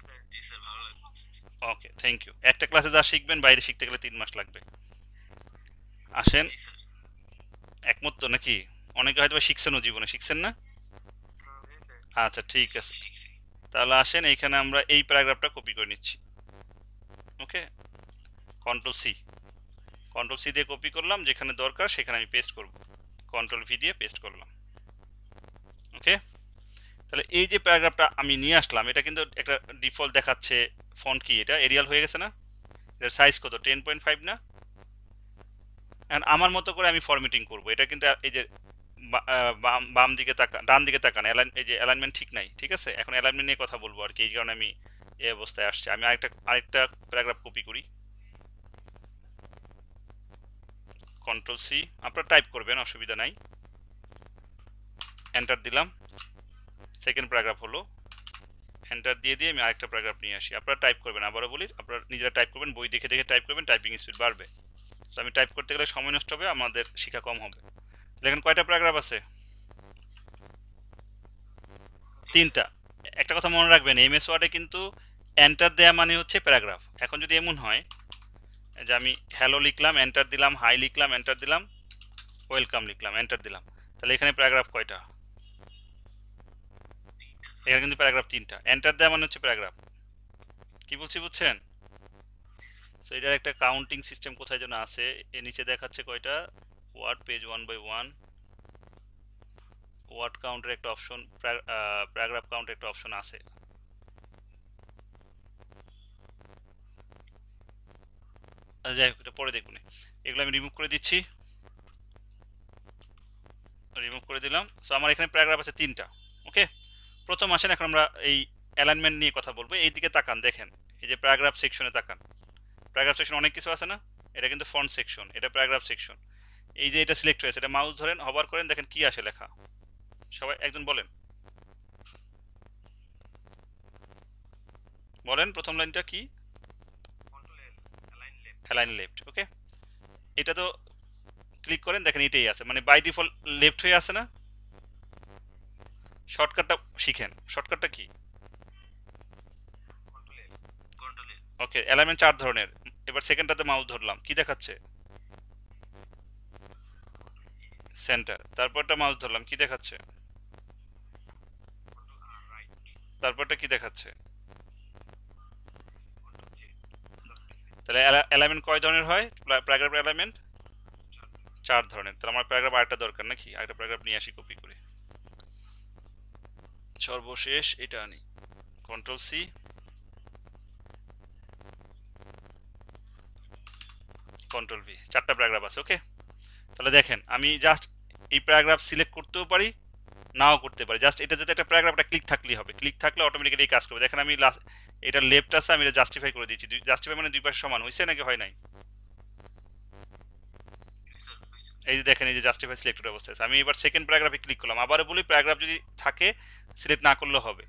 ওকে থ্যাংক ইউ একটা ক্লাসে যা শিখবেন বাইরে শিখতে গেলে তিন মাস লাগবে আসেন একমত তো নাকি অনেকে হয়তো শিখছেনও জীবনে শিখছেন না আচ্ছা ঠিক আছে তাহলে আসেন এইখানে আমরা এই প্যারাগ্রাফটা কপি করে নিচ্ছি okay control C control C দিয়ে কপি করলাম যেখানে দরকার সেখানে আমি পেস্ট করবো কন্ট্রোল ভি দিয়ে পেস্ট করলাম ওকে তাহলে এই যে প্যারাগ্রাফটা আমি নিয়ে আসলাম এটা কিন্তু একটা ডিফল্ট দেখাচ্ছে ফন্ট কি এটা এরিয়াল হয়ে গেছে না এটার সাইজ কত টেন পয়েন্ট ফাইভ না অ্যান্ড আমার মতো করে আমি ফর্মেটিং করব এটা কিন্তু এই যে বাম বাম দিকে তাকা ডান দিকে তাকান অ্যালাইন এই যে অ্যালাইনমেন্ট ঠিক নাই ঠিক আছে এখন অ্যালাইনমেন্ট নিয়ে কথা বলবো আর কি এই কারণে আমি এই অবস্থায় আসছি আমি আরেকটা আরেকটা প্যারাগ্রাফ কপি করি কন্ট্রোল সি আপনারা টাইপ করবেন অসুবিধা নাই এন্টার দিলাম সেকেন্ড প্যারাগ্রাফ হলো এন্টার দিয়ে দিয়ে আমি আরেকটা প্যারাগ্রাফ নিয়ে আসি আপনারা টাইপ করবেন আবারও বলি আপনারা নিজেরা টাইপ করবেন বই দেখে দেখে টাইপ করবেন টাইপিং স্পিড বাড়বে তো আমি টাইপ করতে গেলে সময় নষ্ট হবে আমাদের শিক্ষা কম হবে দেখেন কয়টা প্যারাগ্রাফ আছে তিনটা একটা কথা মনে রাখবেন এম এস ওয়ার্ডে কিন্তু এন্টার দেয়া মানে হচ্ছে প্যারাগ্রাফ এখন যদি এমন হয় যে আমি হ্যালো লিখলাম এন্টার দিলাম হাই লিখলাম এন্টার দিলাম ওয়েলকাম লিখলাম এন্টার দিলাম তাহলে এখানে প্যারাগ্রাফ কয়টা এখানে কিন্তু প্যারাগ্রাফ তিনটা এন্টার দেওয়া মানে হচ্ছে প্যারাগ্রাফ কি বলছি বুঝছেন তো এটার একটা কাউন্টিং সিস্টেম কোথায় যেন আছে এর নিচে দেখাচ্ছে কয়টা word page one by one word কাউন্টের একটা অপশন প্যারাগ্রাফ কাউন্টের একটা অপশন আছে যাই হোক এটা পরে দেখব এগুলো আমি রিমুভ করে দিচ্ছি রিমুভ করে দিলাম সো আমার এখানে প্যারাগ্রাফ আছে তিনটা ওকে প্রথম আসেন এখন আমরা এই অ্যালাইনমেন্ট নিয়ে কথা বলবো এই দিকে তাকান দেখেন এই যে প্যারাগ্রাফ সেকশনে তাকান প্যারাগ্রাফ সেকশন অনেক কিছু আছে না এটা কিন্তু ফন্ট সেকশন এটা প্যারাগ্রাফ সেকশন এই যে এটা সিলেক্ট হয়েছে এটা মাউস ধরেন হবার করেন দেখেন কি আসে লেখা সবাই একজন বলেন বলেন প্রথম লাইনটা কি অ্যালাইন লেফট ওকে এটা তো ক্লিক করেন দেখেন এটাই আছে মানে বাই ডিফল্ট লেফট হয়ে আছে না শর্টকাটটা শিখেন শর্টকাটটা কি ওকে অ্যালাইনমেন্ট চার ধরনের এবার সেকেন্ডটাতে মাউস ধরলাম কি দেখাচ্ছে সেন্টার তারপরটা মাউস ধরলাম কি দেখাচ্ছে তারপরটা কি দেখাচ্ছে তাহলে অ্যালাইনমেন্ট কয় ধরনের হয় প্যারাগ্রাফ অ্যালাইনমেন্ট চার ধরনের তাহলে আমার প্যারাগ্রাফ আরেকটা দরকার নাকি আরেকটা প্যারাগ্রাফ নিয়ে আসি কপি করে সর্বশেষ এটা আনি কন্ট্রোল সি কন্ট্রোল ভি চারটা প্যারাগ্রাফ আছে ওকে তাহলে দেখেন আমি জাস্ট এই প্যারাগ্রাফ সিলেক্ট করতেও পারি নাও করতে পারি জাস্ট এটা যদি একটা প্যারাগ্রাফটা ক্লিক থাকলেই হবে ক্লিক থাকলে অটোমেটিক্যালি কাজ করবে দেখেন আমি লাস্ট এটা লেফট আছে আমি এটা জাস্টিফাই করে দিচ্ছি জাস্টিফাই মানে দুই পাশে সমান হইছে নাকি হয় নাই এই যে দেখেন এই যে জাস্টিফাই সিলেক্টেড অবস্থা আছে আমি এবার সেকেন্ড প্যারাগ্রাফে ক্লিক করলাম আবার বলি প্যারাগ্রাফ যদি থাকে সিলেক্ট না করলে হবে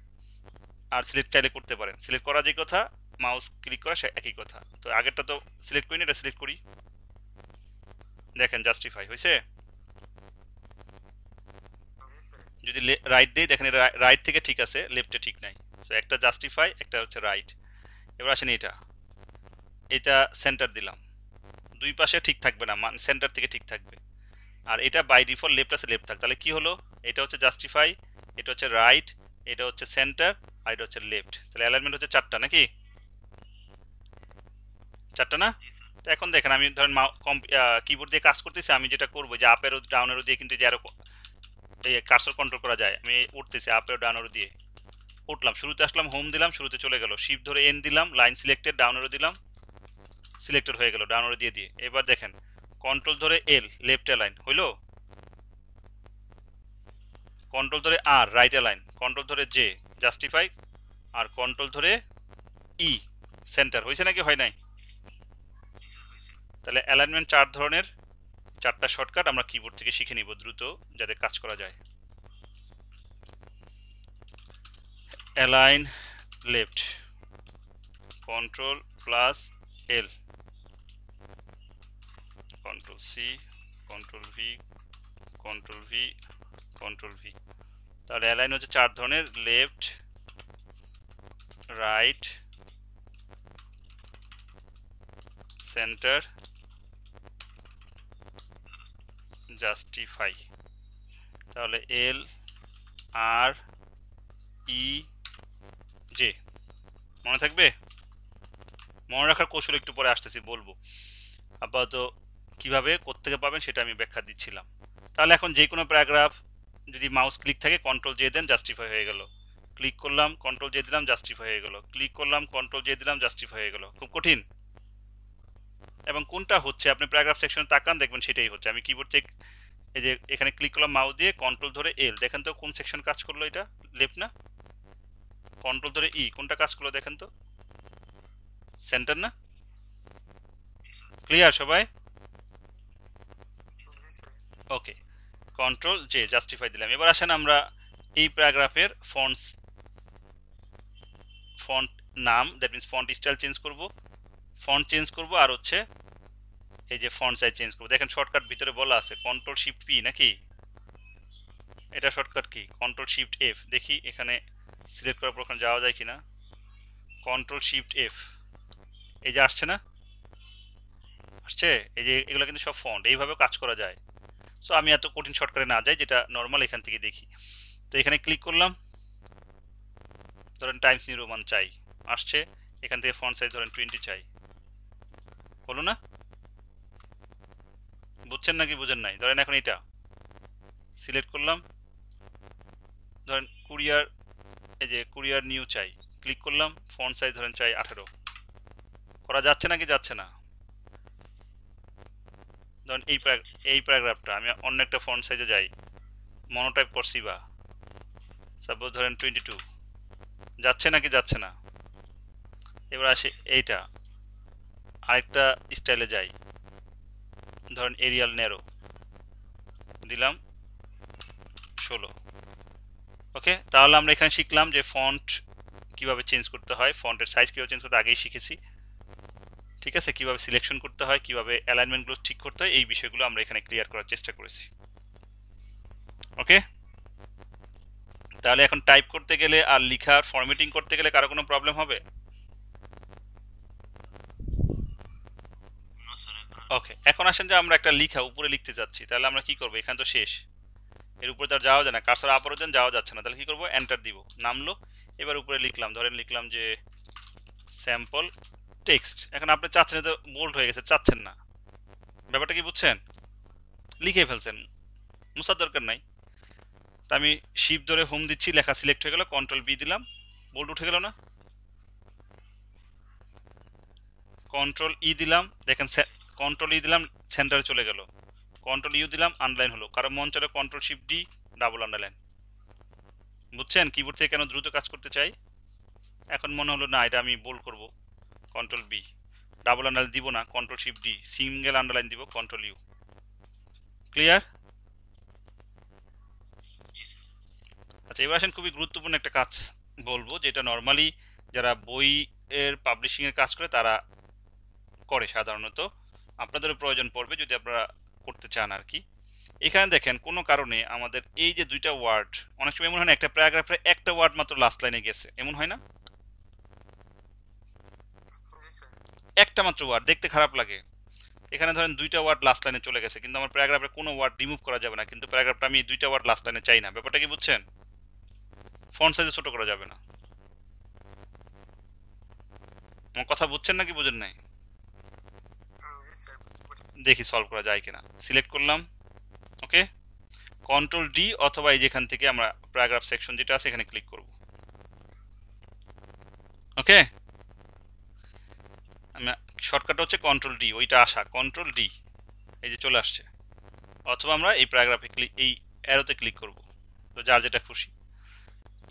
আর সিলেক্ট চাইলে করতে পারেন সিলেক্ট করা যে কথা মাউস ক্লিক করা সে একই কথা তো আগেরটা তো সিলেক্ট করিনি এটা সিলেক্ট করি দেখেন জাস্টিফাই হয়েছে যদি রাইট দিই দেখেন রাইট থেকে ঠিক আছে লেফটে ঠিক নাই সো একটা জাস্টিফাই একটা হচ্ছে রাইট এবার আসেন এটা এটা সেন্টার দিলাম দুই পাশে ঠিক থাকবে না মান সেন্টার থেকে ঠিক থাকবে আর এটা বাই ডিফল্ট লেফট আছে লেফট থাক তাহলে কি হলো এটা হচ্ছে জাস্টিফাই এটা হচ্ছে রাইট এটা হচ্ছে সেন্টার আর এটা হচ্ছে লেফট তাহলে অ্যালাইনমেন্ট হচ্ছে চারটা নাকি চারটা না তো এখন দেখেন আমি ধরেন কিবোর্ড দিয়ে কাজ করতেছি আমি যেটা করবো যে আপেরও ডাউনেরও দিয়ে কিন্তু যে কার্সর কন্ট্রোল করা যায় আমি উঠতেছি আপের ডাউনেরও দিয়ে উঠলাম শুরুতে আসলাম হোম দিলাম শুরুতে চলে গেল শিপ ধরে এন দিলাম লাইন সিলেক্টেড ডাউনেরও দিলাম সিলেক্টেড হয়ে গেল ডাউনেরও দিয়ে দিয়ে এবার দেখেন কন্ট্রোল ধরে এল লেফট লাইন হইল কন্ট্রোল ধরে আর রাইট লাইন কন্ট্রোল ধরে জে জাস্টিফাই আর কন্ট্রোল ধরে ই সেন্টার হয়েছে নাকি হয় নাই তাহলে অ্যালাইনমেন্ট চার ধরনের চারটা শর্টকাট আমরা কিবোর্ড থেকে শিখে নিব দ্রুত যাতে কাজ করা যায় align left control plus L control C control V control V control V তাহলে অ্যালাইন হচ্ছে চার ধরনের লেফট রাইট সেন্টার জাস্টিফাই তাহলে এল আর ই জে মনে থাকবে মনে রাখার কৌশল একটু পরে আসতেছি বলবো আপাতত কিভাবে কোত্থেকে পাবেন সেটা আমি ব্যাখ্যা দিচ্ছিলাম তাহলে এখন যে কোনো প্যারাগ্রাফ যদি মাউস ক্লিক থাকে কন্ট্রোল জে দেন জাস্টিফাই হয়ে গেল ক্লিক করলাম কন্ট্রোল জে দিলাম জাস্টিফাই হয়ে গেল ক্লিক করলাম কন্ট্রোল জে দিলাম জাস্টিফাই হয়ে গেল খুব কঠিন এবং কোনটা হচ্ছে আপনি প্যারাগ্রাফ সেকশনে তাকান দেখবেন সেটাই হচ্ছে আমি কিবোর্ড থেকে এই যে এখানে ক্লিক করলাম মাউস দিয়ে কন্ট্রোল ধরে এল দেখেন তো কোন সেকশন কাজ করলো এটা লেফট না কন্ট্রোল ধরে ই e। কোনটা কাজ করলো দেখেন তো সেন্টার না ক্লিয়ার সবাই ওকে কন্ট্রোল জে জাস্টিফাই দিলাম এবার আসেন আমরা এই প্যারাগ্রাফের fonts font name that means font style change করব ফন্ট চেঞ্জ করব আর হচ্ছে এই যে ফন্ট সাইজ চেঞ্জ করব দেখেন শর্টকাট ভিতরে বলা আছে কন্ট্রোল শিফট পি নাকি এটা shortcut key control shift F দেখি এখানে সিলেক্ট করার পর ওখানে যাওয়া যায় কি না কন্ট্রোল শিফট এফ এই যে আসছে না আসছে এই যে এগুলো কিন্তু সব ফন্ট এইভাবে কাজ করা যায় সো আমি এত কঠিন শর্টকাটে না যাই যেটা নর্মাল এখান থেকে দেখি তো এখানে ক্লিক করলাম ধরেন টাইমস নিউ রোমান চাই আসছে এখান থেকে ফন্ট সাইজ ধরেন টোয়েন্টি চাই হলো না বুঝছেন নাকি বুঝেন নাই ধরেন এখন এটা সিলেক্ট করলাম ধরেন কুরিয়ার এই যে কুরিয়ার নিউ চাই ক্লিক করলাম ফোন সাইজ ধরেন চাই আঠেরো করা যাচ্ছে নাকি যাচ্ছে না ধরেন এই এই প্যারাগ্রাফটা আমি অন্য একটা ফোন সাইজে যাই মনোটাইপ করছি বা সাপোজ ধরেন টোয়েন্টি টু যাচ্ছে নাকি যাচ্ছে না এবার আসে এইটা আরেকটা স্টাইলে যাই ধরেন এরিয়াল ন্যারো দিলাম ষোলো ওকে তাহলে আমরা এখানে শিখলাম যে ফন্ট কিভাবে চেঞ্জ করতে হয় ফন্টের সাইজ কীভাবে চেঞ্জ করতে আগেই শিখেছি ঠিক আছে কীভাবে সিলেকশন করতে হয় কীভাবে অ্যালাইনমেন্টগুলো ঠিক করতে হয় এই বিষয়গুলো আমরা এখানে ক্লিয়ার করার চেষ্টা করেছি ওকে তাহলে এখন টাইপ করতে গেলে আর লিখার ফর্মেটিং করতে গেলে কারো কোনো প্রবলেম হবে ওকে এখন আসেন যে আমরা একটা লিখা উপরে লিখতে যাচ্ছি তাহলে আমরা কি করব এখান তো শেষ এর উপরে তার যাওয়া যায় না কারসার আপারও যান যাওয়া যাচ্ছে না তাহলে কি করব এন্টার দিব নামলো এবার উপরে লিখলাম ধরেন লিখলাম যে স্যাম্পল টেক্সট এখন আপনি চাচ্ছেন তো বোল্ড হয়ে গেছে চাচ্ছেন না ব্যাপারটা কি বুঝছেন লিখে ফেলছেন মুসার দরকার নাই তা আমি শিপ ধরে হোম দিচ্ছি লেখা সিলেক্ট হয়ে গেল কন্ট্রোল বি দিলাম বোল্ড উঠে গেল না কন্ট্রোল ই e দিলাম দেখেন কন্ট্রোল ই e দিলাম সেন্টারে চলে গেল কন্ট্রোল ইউ দিলাম আন্ডারলাইন হলো কারণ মন চলে control shift D double underline বুঝছেন কিবোর্ড থেকে কেন দ্রুত কাজ করতে চাই এখন মনে হলো না এটা আমি বোল্ড করব কন্ট্রোল বি ডাবল আন্ডারলাইন দিব না control shift D single underline দিব কন্ট্রোল ইউ ক্লিয়ার আচ্ছা এবার আসেন খুবই গুরুত্বপূর্ণ একটা কাজ বলবো যেটা নর্মালি যারা বই এর পাবলিশিংয়ের কাজ করে তারা করে সাধারণত আপনাদেরও প্রয়োজন পড়বে যদি আপনারা করতে চান আর কি এখানে দেখেন কোনো কারণে আমাদের এই যে দুইটা ওয়ার্ড অনেক সময় এমন হয় না একটা প্যারাগ্রাফের একটা ওয়ার্ড মাত্র লাস্ট লাইনে গেছে এমন হয় না একটা মাত্র ওয়ার্ড দেখতে খারাপ লাগে এখানে ধরেন দুইটা ওয়ার্ড লাস্ট লাইনে চলে গেছে কিন্তু আমার প্যারাগ্রাফের কোনো ওয়ার্ড রিমুভ করা যাবে না কিন্তু প্যারাগ্রাফটা আমি দুইটা ওয়ার্ড লাস্ট লাইনে চাই না ব্যাপারটা কি বুঝছেন ফন্ট সাইজে ছোট করা যাবে না আমার কথা বুঝছেন নাকি বুঝেন নাই দেখি সলভ করা যায় কিনা সিলেক্ট করলাম ওকে কন্ট্রোল ডি অথবা এই যেখান থেকে আমরা প্যারাগ্রাফ সেকশন যেটা আছে এখানে ক্লিক করব ওকে আমি শর্টকাট হচ্ছে কন্ট্রোল ডি ওইটা আসা কন্ট্রোল ডি এই যে চলে আসছে অথবা আমরা এই প্যারাগ্রাফে ক্লিক এই অ্যারোতে ক্লিক করব তো যার যেটা খুশি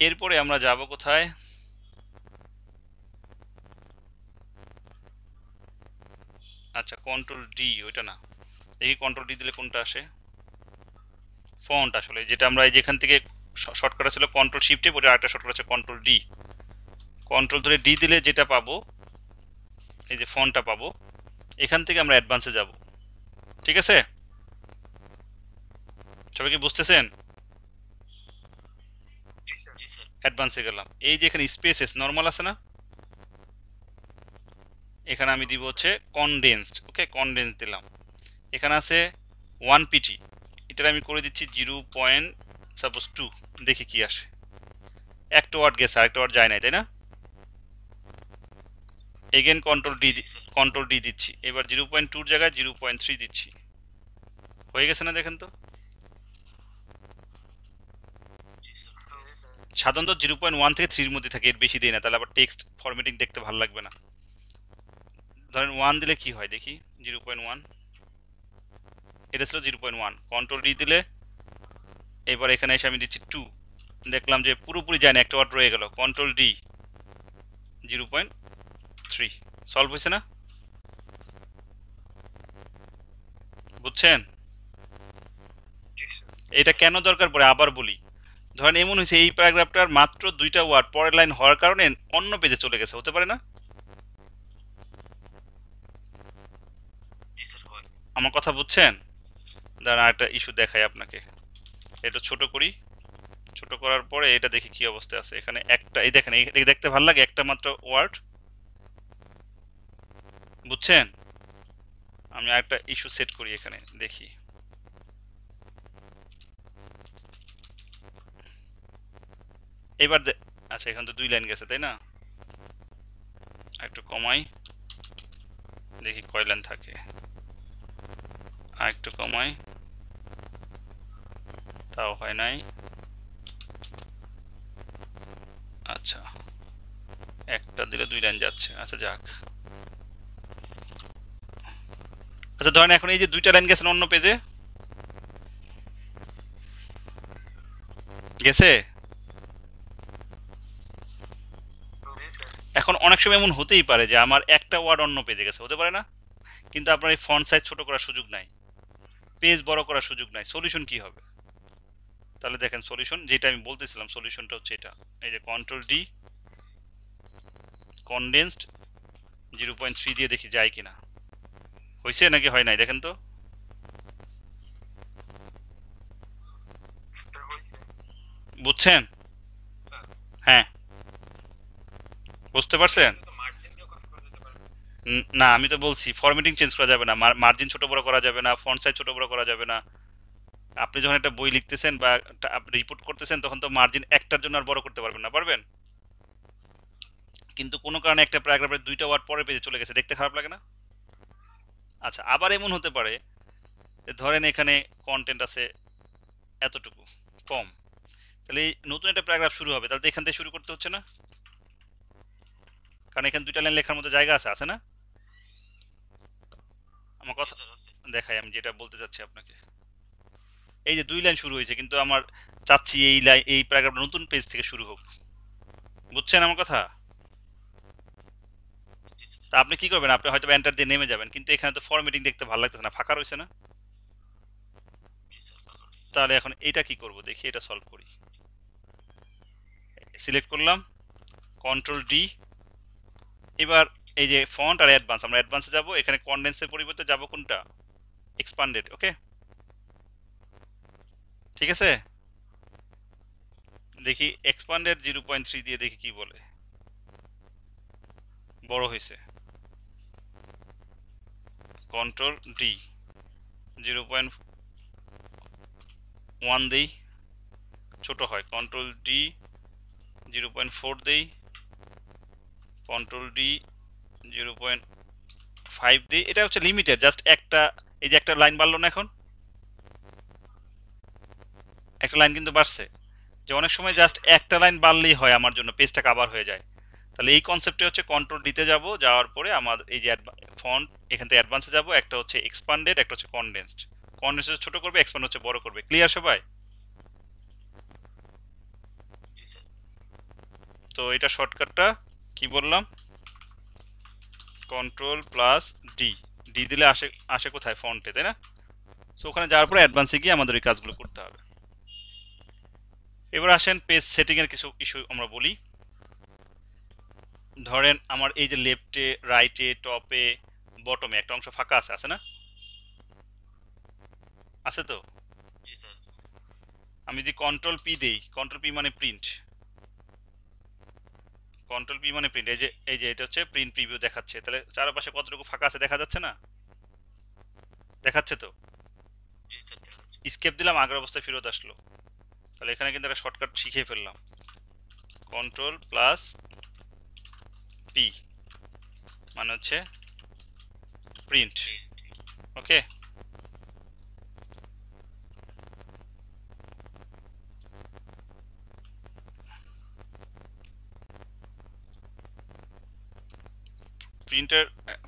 এরপরে আমরা যাব কোথায় আচ্ছা কন্ট্রোল ডি ওইটা না এই কন্ট্রোল ডি দিলে কোনটা আসে ফন্ট আসলে যেটা আমরা যেখান থেকে শর্টকাট ছিল কন্ট্রোল শিফটে পরে আরেকটা শর্টকাট আছে কন্ট্রোল ডি কন্ট্রোল ধরে ডি দিলে যেটা পাবো এই যে ফোনটা পাবো এখান থেকে আমরা অ্যাডভান্সে যাব ঠিক আছে সবাই কি বুঝতেছেন অ্যাডভান্সে গেলাম এই যে এখানে স্পেসেস নর্মাল আছে না এখানে আমি দিব হচ্ছে কনডেন্সড ওকে কনডেন্স দিলাম এখানে আছে ওয়ান পিটি এটার আমি করে দিচ্ছি জিরো পয়েন্ট সাপোজ টু দেখি কি আসে একটা ওয়ার্ড গেছে আরেকটা ওয়ার্ড যায় নাই তাই না again control D control D দিচ্ছি এবার জিরো পয়েন্ট টুর জায়গায় জিরো পয়েন্ট থ্রি দিচ্ছি হয়ে গেছে না দেখেন তো সাধারণত জিরো পয়েন্ট ওয়ান থেকে থ্রির মধ্যে থাকে এর বেশি দিই না তাহলে আবার টেক্সট ফরমেটিং দেখতে ভালো লাগবে না ধরেন ওয়ান দিলে কি হয় দেখি জিরো পয়েন্ট ওয়ান এটা ছিল zero point one control D দিলে এবার এখানে এসে আমি দিচ্ছি টু দেখলাম যে পুরোপুরি যায় না একটা ওয়ার্ড রয়ে গেল control D zero point three solve হয়েছে না বুঝছেন এটা কেন দরকার পড়ে আবার বলি ধরেন এমন হয়েছে এই প্যারাগ্রাফটার মাত্র দুইটা ওয়ার্ড পরের লাইন হওয়ার কারণে অন্য পেজে চলে গেছে হতে পারে না আমার কথা বুঝছেন দাঁড়া একটা ইস্যু দেখাই আপনাকে এটা ছোট করি ছোট করার পরে এটা দেখি কি অবস্থায় আছে এখানে একটা এই দেখেন এই দেখতে ভালো লাগে একটা মাত্র ওয়ার্ড বুঝছেন আমি একটা ইস্যু সেট করি এখানে দেখি এবার আচ্ছা এখানে তো দুই লাইন গেছে তাই না একটু কমাই দেখি কয় লাইন থাকে আরেকটু কমাই তাও হয় নাই আচ্ছা একটা দিলে দুই লাইন যাচ্ছে আচ্ছা যাক আচ্ছা ধরেন এখন এই যে দুইটা লাইন গেছেন অন্য পেজে গেছে এখন অনেক সময় এমন হতেই পারে যে আমার একটা ওয়ার্ড অন্য পেজে গেছে হতে পারে না কিন্তু আপনার এই ফন্ট সাইজ ছোট করার সুযোগ নাই পেজ বড় করার সুযোগ নাই সলিউশন কি হবে তাহলে দেখেন সলিউশন যেটা আমি বলতেছিলাম সলিউশনটা হচ্ছে এটা এই যে control D condensed zero point three দিয়ে দেখি যায় কিনা হয়েছে নাকি হয় নাই দেখেন তো বুঝছেন হ্যাঁ।, হ্যাঁ বুঝতে পারছেন না আমি তো বলছি ফরম্যাটিং চেঞ্জ করা যাবে না মার্জিন ছোট বড় করা যাবে না ফন্ট সাইজ ছোট বড় করা যাবে না আপনি যখন একটা বই লিখতেছেন বা রিপোর্ট করতেছেন তখন তো মার্জিন একটার জন্য আর বড় করতে পারবেন না পারবেন কিন্তু কোনো কারণে একটা প্যারাগ্রাফের দুইটা ওয়ার্ড পরে পেজে চলে গেছে দেখতে খারাপ লাগে না আচ্ছা আবার এমন হতে পারে যে ধরেন এখানে কন্টেন্ট আছে এতটুকু কম তাহলে নতুন একটা প্যারাগ্রাফ শুরু হবে তাহলে তো এখান থেকে শুরু করতে হচ্ছে না কারণ এখানে দুইটা লাইন লেখার মতো জায়গা আছে আছে না আমার কথা দেখাই আমি যেটা বলতে চাচ্ছি আপনাকে এই যে দুই লাইন শুরু হয়েছে কিন্তু আমার চাচ্ছি এই লাইন এই প্যারাগ্রাফ নতুন পেজ থেকে শুরু হোক বুঝছেন আমার কথা তা আপনি কি করবেন আপনি হয়তো এন্টার দিয়ে নেমে যাবেন কিন্তু এখানে তো ফরম্যাটিং দেখতে ভালো লাগতেছে না ফাঁকা রয়েছে না তাহলে এখন এটা কি করব দেখি এটা সলভ করি সিলেক্ট করলাম কন্ট্রোল ডি এবার এই যে ফন্ট আর অ্যাডভান্স আমরা অ্যাডভান্সে যাব এখানে কন্ডেন্সের পরিবর্তে যাব কোনটা এক্সপান্ডেড ওকে ঠিক আছে দেখি এক্সপান্ডেড জিরো পয়েন্ট থ্রি দিয়ে দেখি কি বলে বড় হয়েছে control D zero point one দিই ছোট হয় control D zero point four দিই control D zero point five দিই এটা হচ্ছে লিমিটেড জাস্ট একটা এই যে একটা লাইন বাড়লো না এখন একটা লাইন কিন্তু বাড়ছে যে অনেক সময় জাস্ট একটা লাইন বাড়লেই হয় আমার জন্য পেজটা কাভার হয়ে যায় তাহলে এই কনসেপ্টে হচ্ছে কন্ট্রোল দিতে যাব যাওয়ার পরে আমার এই যে ফন্ট এখান থেকে অ্যাডভান্সে যাব একটা হচ্ছে এক্সপান্ডেড একটা হচ্ছে কনডেন্সড কনডেন্স ছোটো করবে এক্সপান্ড হচ্ছে বড় করবে ক্লিয়ার সবাই তো এটা শর্টকাটটা কি বললাম কন্ট্রোল প্লাস ডি ডি দিলে আসে আসে কোথায় ফন্টে তাই না সো ওখানে যাওয়ার পরে অ্যাডভান্সে গিয়ে আমাদের এই কাজগুলো করতে হবে এবার আসেন পেজ সেটিংয়ের কিছু ইস্যু আমরা বলি ধরেন আমার এই যে লেফটে রাইটে টপে বটমে একটা অংশ ফাঁকা আছে আছে না আছে তো আমি যদি কন্ট্রোল পি দেই কন্ট্রোল পি মানে প্রিন্ট কন্ট্রোল পি মানে প্রিন্ট এই যে এই যে এটা হচ্ছে প্রিন্ট প্রিভিউ দেখাচ্ছে তাহলে চারপাশে কতটুকু ফাঁকা আছে দেখা যাচ্ছে না দেখাচ্ছে তো স্কেপ দিলাম আগের অবস্থায় ফেরত আসলো তাহলে এখানে কিন্তু একটা শর্টকাট শিখে ফেললাম কন্ট্রোল প্লাস পি মানে হচ্ছে print okay printer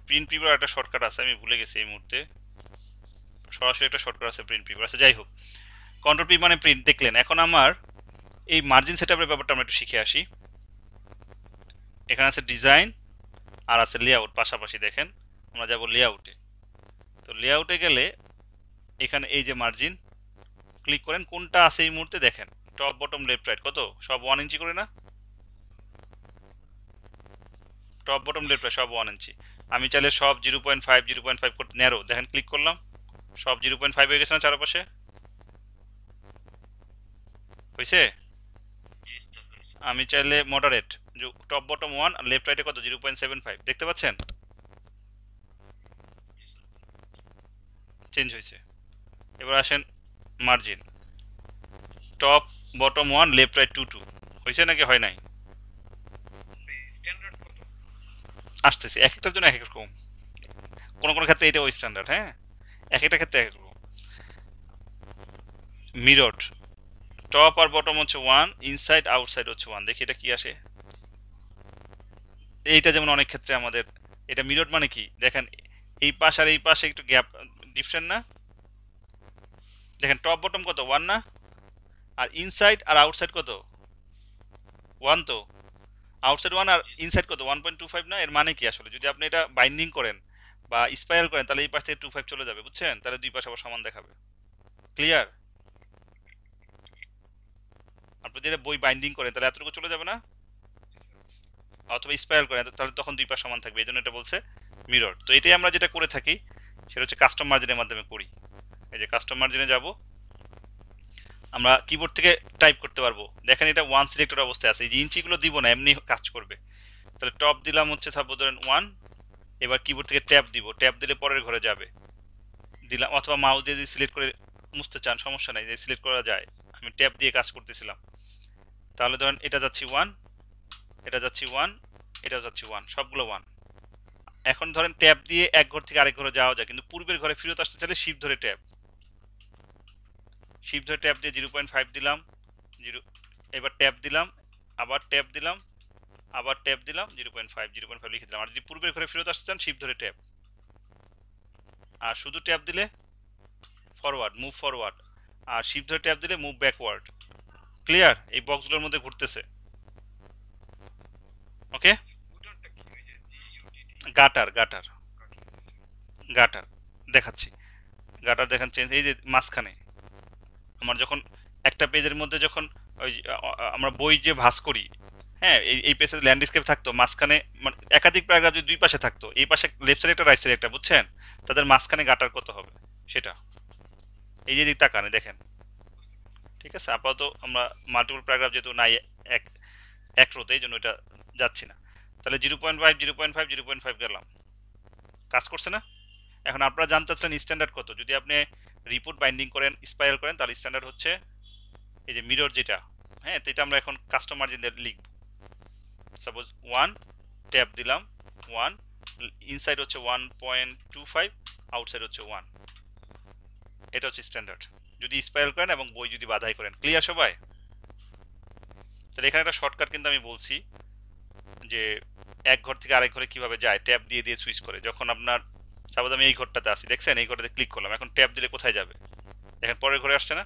print paper একটা শর্টকাট আছে আমি ভুলে গেছি এই মুহূর্তে সরাসরি একটা শর্টকাট আছে প্রিন্ট পেপার আছে আচ্ছা, যাই হোক কন্ট্রোল পি মানে প্রিন্ট দেখলেন এখন আমার এই মার্জিন সেটআপের ব্যাপারটা আমরা একটু শিখে আসি এখানে আছে ডিজাইন আর আছে লেআউট পাশাপাশি দেখেন আমরা যাব লেআউটে তো লেআউটে গেলে এখানে এই যে মার্জিন ক্লিক করেন কোনটা আছে এই মুহূর্তে দেখেন টপ বটম লেফট রাইট কত সব ওয়ান ইঞ্চি করে না টপ বটম ডিসপ্লে সব ওয়ান ইঞ্চি আমি চাইলে সব zero point five zero point five করতে ন্যারো দেখেন ক্লিক করলাম সব জিরো পয়েন্ট ফাইভ হয়ে গেছে না চারপাশে হয়েছে আমি চাইলে মডারেট টপ বটম ওয়ান আর লেফট রাইটে কত জিরো পয়েন্ট সেভেন ফাইভ দেখতে পাচ্ছেন চেঞ্জ হয়েছে এবার আসেন margin top bottom one left right two two হয়েছে নাকি হয় নাই আসতেছে এক একটার জন্য এক এক রকম কোনো কোনো ক্ষেত্রে এটা ওই স্ট্যান্ডার্ড হ্যাঁ এক একটা ক্ষেত্রে এক এক রকম মিরট টপ আর বটম হচ্ছে ওয়ান ইনসাইড আউটসাইড হচ্ছে ওয়ান দেখি এটা কি আসে এইটা যেমন অনেক ক্ষেত্রে আমাদের এটা মিরট মানে কি দেখেন এই পাশ আর এই পাশে একটু গ্যাপ ডিফারেন্ট না দেখেন টপ বটম কত ওয়ান না আর ইনসাইড আর আউটসাইড কত ওয়ান তো আউটসাইড ওয়ান আর ইনসাইড কত ওয়ান পয়েন্ট টু ফাইভ না এর মানে কি আসলে যদি আপনি এটা বাইন্ডিং করেন বা স্পাইরাল করেন তাহলে এই পাশ থেকে টু ফাইভ চলে যাবে বুঝছেন তাহলে দুই আবার সমান দেখাবে ক্লিয়ার আপনি যদি বই বাইন্ডিং করেন তাহলে এতটুকু চলে যাবে না অথবা স্পাইরাল করেন তাহলে তখন দুই পাশ সমান থাকবে এই জন্য এটা বলছে মিরর তো এটাই আমরা যেটা করে থাকি সেটা হচ্ছে কাস্টম মার্জিনের মাধ্যমে করি এই যে কাস্টম মার্জিনে যাব আমরা কিবোর্ড থেকে টাইপ করতে পারবো দেখেন এটা ওয়ান সিলেক্টেড অবস্থায় আছে এই যে ইঞ্চিগুলো দিব না এমনি কাজ করবে তাহলে টপ দিলাম হচ্ছে সাপোজ ধরেন ওয়ান এবার কিবোর্ড থেকে ট্যাপ দিব ট্যাপ দিলে পরের ঘরে যাবে দিলাম অথবা মাউস দিয়ে যদি সিলেক্ট করে মুছতে চান সমস্যা নাই যে সিলেক্ট করা যায় আমি ট্যাপ দিয়ে কাজ করতেছিলাম তাহলে ধরেন এটা যাচ্ছি ওয়ান এটা যাচ্ছি ওয়ান এটা যাচ্ছি ওয়ান সবগুলো ওয়ান এখন ধরেন ট্যাপ দিয়ে এক ঘর থেকে আরেক ঘরে যাওয়া যায় কিন্তু পূর্বের ঘরে ফিরত আসতে চাইলে শিপ ধরে ট্যাপ শিপ ধরে ট্যাপ দিয়ে জিরো পয়েন্ট ফাইভ দিলাম জিরো এবার ট্যাপ দিলাম আবার ট্যাপ দিলাম আবার ট্যাপ দিলাম zero point five zero point five লিখে দিলাম আর যদি পূর্বের ঘরে ফেরত আসতে চান শিপ ধরে ট্যাপ আর শুধু ট্যাপ দিলে ফরওয়ার্ড মুভ ফরওয়ার্ড আর শিপ ধরে ট্যাপ দিলে মুভ ব্যাকওয়ার্ড ক্লিয়ার এই বক্সগুলোর মধ্যে ঘুরতেছে ওকে গাটার গাটার গাটার দেখাচ্ছি গাটার দেখান চেঞ্জ এই যে মাঝখানে আমার যখন একটা পেজের মধ্যে যখন ওই আমরা বই যে ভাস করি হ্যাঁ এই এই পেজে ল্যান্ডস্কেপ থাকতো মাঝখানে মানে একাধিক প্যারাগ্রাফ যদি দুই পাশে থাকতো এই পাশে লেফট সাইড একটা রাইট সাইড একটা বুঝছেন তাদের মাঝখানে গাটার কত হবে সেটা এই যে দিক কানে দেখেন ঠিক আছে আপাতত আমরা মাল্টিপল প্যারাগ্রাফ যেহেতু নাই এক এক রোতে এই জন্য এটা যাচ্ছি না তাহলে zero point five zero point five zero point five গেলাম কাজ করছে না এখন আপনারা জানতে চাচ্ছেন স্ট্যান্ডার্ড কত যদি আপনি রিপোর্ট বাইন্ডিং করেন স্পাইরাল করেন তার স্ট্যান্ডার্ড হচ্ছে এই যে মিরর যেটা হ্যাঁ এটা আমরা এখন কাস্টমার মার্জিনদের লিখব সাপোজ ওয়ান ট্যাপ দিলাম ওয়ান ইনসাইড হচ্ছে one point two five outside হচ্ছে ওয়ান এটা হচ্ছে স্ট্যান্ডার্ড যদি স্পাইরাল করেন এবং বই যদি বাধাই করেন ক্লিয়ার সবাই তাহলে এখানে একটা শর্টকাট কিন্তু আমি বলছি যে এক ঘর থেকে আরেক ঘরে কীভাবে যায় ট্যাপ দিয়ে দিয়ে সুইচ করে যখন আপনার সাপোজ আমি এই ঘরটাতে আসি দেখছেন এই ঘরটাতে ক্লিক করলাম এখন ট্যাপ দিলে কোথায় যাবে দেখেন পরের ঘরে আসছে না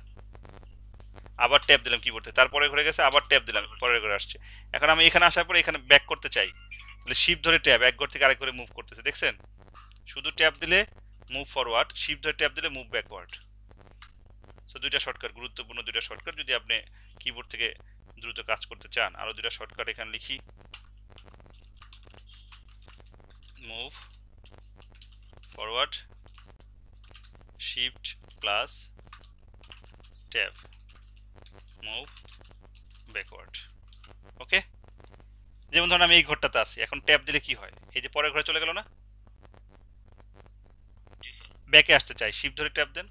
আবার ট্যাপ দিলাম করতে তারপরে ঘরে গেছে আবার ট্যাপ দিলাম পরের ঘরে আসছে এখন আমি এখানে আসার পরে এখানে ব্যাক করতে চাই তাহলে শিপ ধরে ট্যাপ এক ঘর থেকে আরেক ঘরে মুভ করতেছে দেখছেন শুধু ট্যাপ দিলে মুভ ফরওয়ার্ড শিপ ধরে ট্যাপ দিলে মুভ ব্যাকওয়ার্ড সো দুইটা শর্টকাট গুরুত্বপূর্ণ দুইটা শর্টকাট যদি আপনি কিবোর্ড থেকে দ্রুত কাজ করতে চান আরও দুইটা শর্টকাট এখানে লিখি move forward shift plus tab move backward okay যেমন ধরুন আমি এই ঘরটাতে আছি এখন ট্যাব দিলে কি হয় এই যে পরের ঘরে চলে গেল না ব্যাকে আসতে চাই শিফট ধরে ট্যাব দেন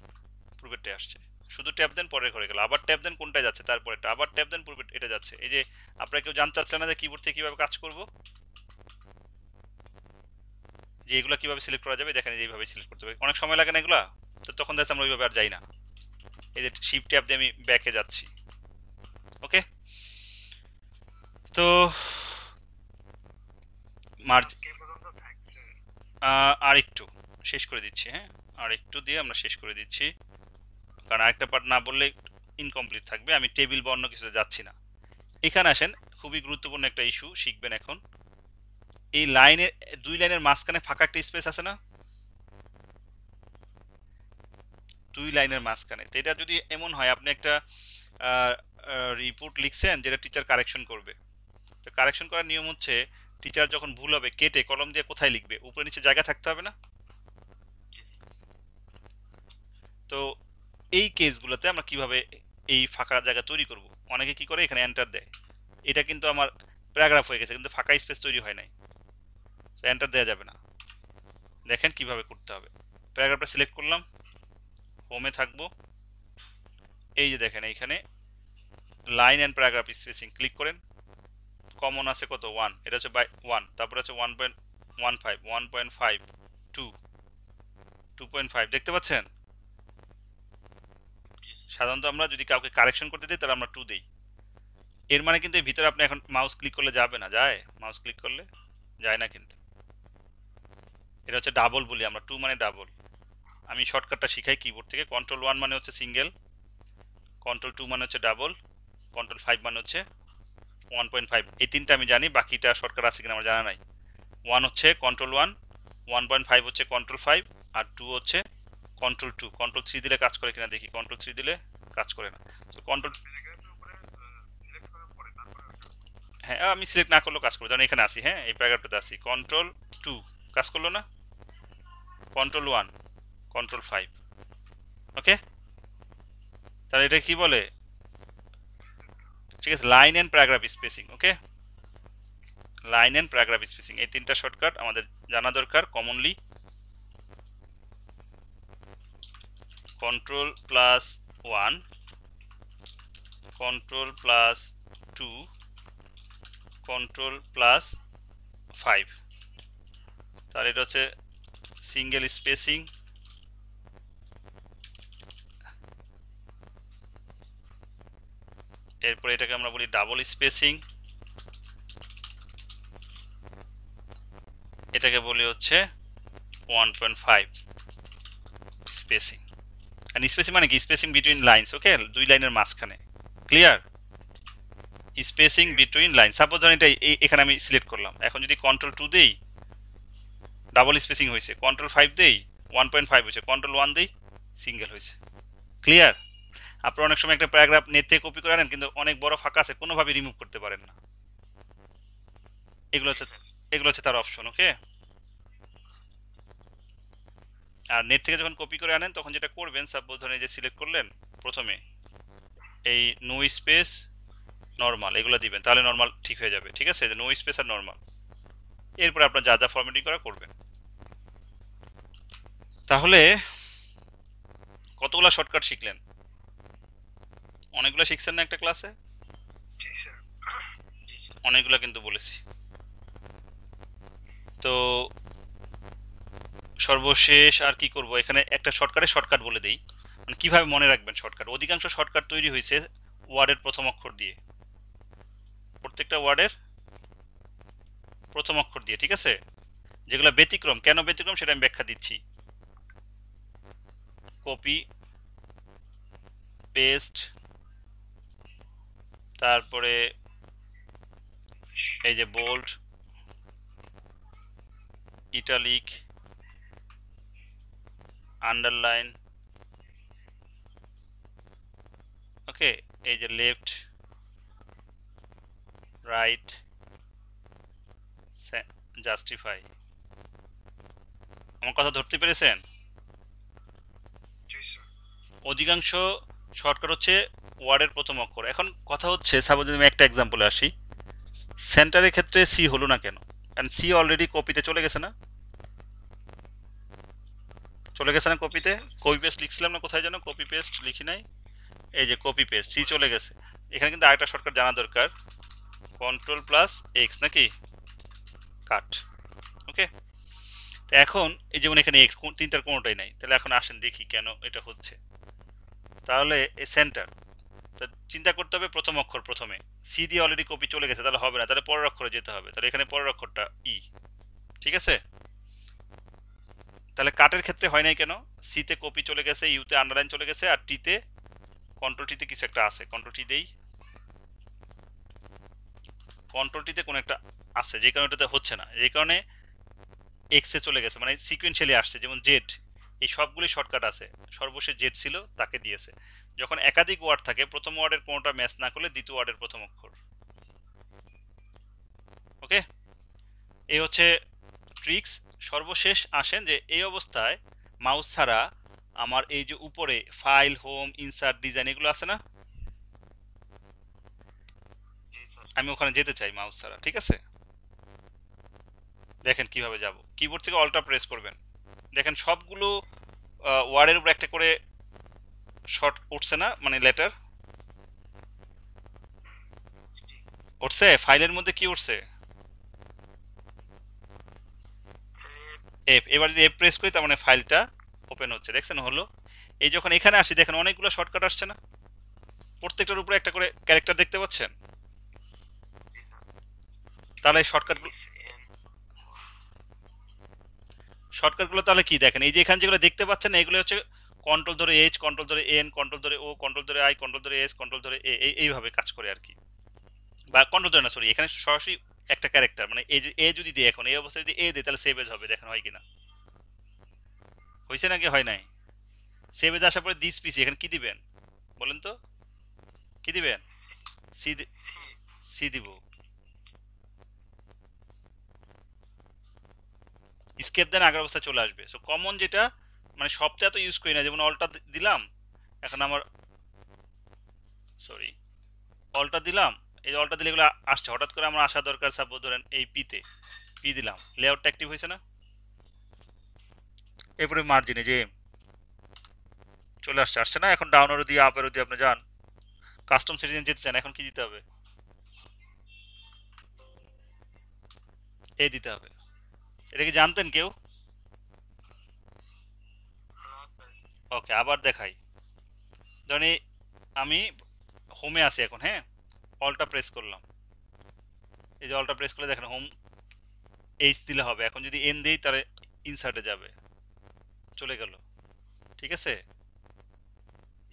পূর্বেরটা আসছে শুধু ট্যাব দেন পরের ঘরে গেল আবার ট্যাব দেন কোনটা যাচ্ছে তারপরে আবার ট্যাব দেন পূর্বে এটা যাচ্ছে এই যে আপনারা কেউ জানতে চাচ্ছেন না যে কিবোর্ড থেকে কিভাবে কাজ করব যে এগুলো কীভাবে সিলেক্ট করা যাবে দেখেন এইভাবে সিলেক্ট করতে হবে অনেক সময় লাগে না এগুলো তো তখন দেখতে আমরা ওইভাবে আর যাই না এই যে শিফট ট্যাপ দিয়ে আমি ব্যাকে যাচ্ছি ওকে তো মার্জ আর একটু শেষ করে দিচ্ছি হ্যাঁ আর একটু দিয়ে আমরা শেষ করে দিচ্ছি কারণ আরেকটা পার্ট না বললে ইনকমপ্লিট থাকবে আমি টেবিল বা অন্য কিছুতে যাচ্ছি না এখানে আসেন খুবই গুরুত্বপূর্ণ একটা ইস্যু শিখবেন এখন এই লাইনের দুই লাইনের মাঝখানে ফাঁকা একটা স্পেস আছে না দুই লাইনের মাঝখানে তো এটা যদি এমন হয় আপনি একটা রিপোর্ট লিখছেন যেটা টিচার কারেকশন করবে তো কারেকশন করার নিয়ম হচ্ছে টিচার যখন ভুল হবে কেটে কলম দিয়ে কোথায় লিখবে উপরে নিচে জায়গা থাকতে হবে না তো এই কেসগুলোতে আমরা কিভাবে এই ফাঁকা জায়গা তৈরি করব অনেকে কি করে এখানে এন্টার দেয় এটা কিন্তু আমার প্যারাগ্রাফ হয়ে গেছে কিন্তু ফাঁকা স্পেস তৈরি হয় নাই তো এন্টার দেওয়া যাবে না দেখেন কিভাবে করতে হবে প্যারাগ্রাফটা সিলেক্ট করলাম হোমে থাকবো এই যে দেখেন এইখানে line and paragraph spacing click করেন কমন আছে কত ওয়ান এটা হচ্ছে বাই ওয়ান তারপর আছে one point one five one point five two two point five দেখতে পাচ্ছেন সাধারণত আমরা যদি কাউকে কারেকশন করতে দিই তাহলে আমরা টু দিই এর মানে কিন্তু এই ভিতরে আপনি এখন মাউস ক্লিক করলে যাবে না যায় মাউস ক্লিক করলে যায় না কিন্তু এটা হচ্ছে ডাবল বলি আমরা টু মানে ডাবল আমি শর্টকাটটা শিখাই কিবোর্ড থেকে কন্ট্রোল ওয়ান মানে হচ্ছে সিঙ্গেল কন্ট্রোল টু মানে হচ্ছে ডাবল কন্ট্রোল ফাইভ মানে হচ্ছে ওয়ান পয়েন্ট ফাইভ এই তিনটা আমি জানি বাকিটা শর্টকাট আছে কিনা আমার জানা নাই ওয়ান হচ্ছে control one one point five হচ্ছে কন্ট্রোল ফাইভ আর টু হচ্ছে কন্ট্রোল টু কন্ট্রোল থ্রি দিলে কাজ করে কিনা দেখি কন্ট্রোল থ্রি দিলে কাজ করে না তো কন্ট্রোল হ্যাঁ আমি সিলেক্ট না করলেও কাজ করবো যেন এখানে আসি হ্যাঁ এই প্যারাগ্রাফটাতে আসি কন্ট্রোল টু কাজ করলো না control one control five okay তাহলে এটা কি বলে ঠিক আছে line and paragraph spacing okay line and paragraph spacing এই তিনটা শর্টকাট আমাদের জানা দরকার commonly control plus one control plus two control plus five আর এটা হচ্ছে সিঙ্গেল স্পেসিং এরপরে এটাকে আমরা বলি ডাবল স্পেসিং এটাকে বলি হচ্ছে one point five spacing and spacing মানে কি স্পেসিং বিটুইন লাইন্স ওকে দুই লাইনের মাঝখানে clear spacing between line suppose ধরেন এটা এখানে আমি সিলেক্ট করলাম এখন যদি কন্ট্রোল টু দিই ডাবল স্পেসিং হয়েছে কন্ট্রোল ফাইভ দেই ওয়ান পয়েন্ট ফাইভ হয়েছে কন্ট্রোল ওয়ান দেই সিঙ্গেল হয়েছে ক্লিয়ার আপনার অনেক সময় একটা প্যারাগ্রাফ নেট থেকে কপি করে আনেন কিন্তু অনেক বড় ফাঁকা আছে কোনোভাবে রিমুভ করতে পারেন না এগুলো হচ্ছে এগুলো হচ্ছে তার অপশন ওকে আর নেট থেকে যখন কপি করে আনেন তখন যেটা করবেন সাপোজ ধরেন যে সিলেক্ট করলেন প্রথমে এই নো স্পেস নর্মাল এগুলো দিবেন তাহলে নর্মাল ঠিক হয়ে যাবে ঠিক আছে নো স্পেস আর নর্মাল এরপরে আপনার যা যা ফরম্যাটিং করা করবেন তাহলে কতগুলো শর্টকাট শিখলেন অনেকগুলো শিখছেন না একটা ক্লাসে অনেকগুলো কিন্তু বলেছি তো সর্বশেষ আর কি করব এখানে একটা শর্টকাটে শর্টকাট বলে দেই মানে কিভাবে মনে রাখবেন শর্টকাট অধিকাংশ শর্টকাট তৈরি হয়েছে ওয়ার্ডের প্রথম অক্ষর দিয়ে প্রত্যেকটা ওয়ার্ডের প্রথম অক্ষর দিয়ে ঠিক আছে যেগুলো ব্যতিক্রম কেন ব্যতিক্রম সেটা আমি ব্যাখ্যা দিচ্ছি কপি পেস্ট তারপরে এই যে বোল্ড ইটালিক আন্ডারলাইন ওকে এই যে লেফট রাইট জাস্টিফাই আমার কথা ধরতে পেরেছেন অধিকাংশ শর্টকাট হচ্ছে ওয়ার্ডের প্রথম অক্ষর এখন কথা হচ্ছে সাপোজ আমি একটা এক্সাম্পলে আসি সেন্টারের ক্ষেত্রে সি হলো না কেন কারণ সি অলরেডি কপিতে চলে গেছে না চলে গেছে না কপিতে কপি পেস্ট লিখছিলাম না কোথায় যেন কপি পেস্ট লিখি নাই এই যে কপি পেস্ট সি চলে গেছে এখানে কিন্তু আরেকটা শর্টকাট জানা দরকার কন্ট্রোল প্লাস এক্স নাকি কাট ওকে তো এখন এই যেমন এখানে এক্স তিনটার কোনোটাই নাই তাহলে এখন আসেন দেখি কেন এটা হচ্ছে তাহলে সেন্টার তো চিন্তা করতে হবে প্রথম অক্ষর প্রথমে সি দিয়ে অলরেডি কপি চলে গেছে তাহলে হবে না তাহলে পরের অক্ষরে যেতে হবে তাহলে এখানে পরের অক্ষরটা ই e। ঠিক আছে তাহলে কাটের ক্ষেত্রে হয় নাই কেন সিতে কপি চলে গেছে ইউতে আন্ডারলাইন চলে গেছে আর টিতে কন্ট্রোল টিতে কিছু একটা আছে কন্ট্রোল টি দেই কন্ট্রোল টিতে কোনো একটা আছে যে কারণে ওটাতে হচ্ছে না যে কারণে এক্সে চলে গেছে মানে সিকুয়েন্সিয়ালি আসছে যেমন জেড এই সবগুলি শর্টকাট আছে সর্বশেষ জেট ছিল তাকে দিয়েছে যখন একাধিক ওয়ার্ড থাকে প্রথম ওয়ার্ডের কোনোটা ম্যাচ না করলে দ্বিতীয় ওয়ার্ডের প্রথম অক্ষর ওকে এই হচ্ছে ট্রিক্স সর্বশেষ আসেন যে এই অবস্থায় মাউস ছাড়া আমার এই যে উপরে ফাইল হোম ইনসার্ট ডিজাইন এগুলো আছে না আমি ওখানে যেতে চাই মাউস ছাড়া ঠিক আছে দেখেন কিভাবে যাব কিবোর্ড থেকে অল্টা প্রেস করবেন দেখেন সবগুলো ওয়ার্ডের উপর একটা করে শর্ট উঠছে না মানে লেটার উঠছে ফাইলের মধ্যে কি উঠছে এফ এবার যদি এফ প্রেস করি তার মানে ফাইলটা ওপেন হচ্ছে দেখছেন হলো এই যখন এখানে আসি দেখেন অনেকগুলো শর্টকাট আসছে না প্রত্যেকটার উপরে একটা করে ক্যারেক্টার দেখতে পাচ্ছেন তাহলে শর্টকাটগুলো শর্টকাটগুলো তাহলে কি দেখেন এই যে এখানে যেগুলো দেখতে পাচ্ছেন এগুলো হচ্ছে কন্ট্রোল ধরে এইচ কন্ট্রোল ধরে এন কন্ট্রোল ধরে ও কন্ট্রোল ধরে আই কন্ট্রোল ধরে এস কন্ট্রোল ধরে এ এইভাবে কাজ করে আর কি বা কন্ট্রোল ধরে না সরি এখানে সরাসরি একটা ক্যারেক্টার মানে এ এ যদি দিয়ে এখন এই অবস্থায় যদি এ দিই তাহলে সেভেজ হবে দেখেন হয় কিনা হয়েছে নাকি হয় নাই সেভেজ আসার পরে দিস পিসি এখানে কি দিবেন বলেন তো কি দিবেন সি সি দিব স্কেপ দেন আগের অবস্থায় চলে আসবে সো কমন যেটা মানে সবটা তো ইউজ করি না যেমন অলটা দিলাম এখন আমার সরি অলটা দিলাম এই অলটা দিলে এগুলো আসছে হঠাৎ করে আমার আসা দরকার সাপোজ ধরেন এই পিতে পি দিলাম লেআউটটা অ্যাক্টিভ হয়েছে না এরপরে মার্জিনে যে চলে আসছে আসছে না এখন ডাউনেরও দিয়ে আপেরও দিয়ে আপনি যান কাস্টম সিটিজেন যেতে চান এখন কি দিতে হবে এ দিতে হবে এটা কি জানতেন কেউ ওকে আবার দেখাই ধরেন আমি হোমে আছি এখন হ্যাঁ অলটা প্রেস করলাম এই যে অলটা প্রেস করলে দেখেন হোম এইচ দিলে হবে এখন যদি এন দিই তাহলে ইনসার্টে যাবে চলে গেল ঠিক আছে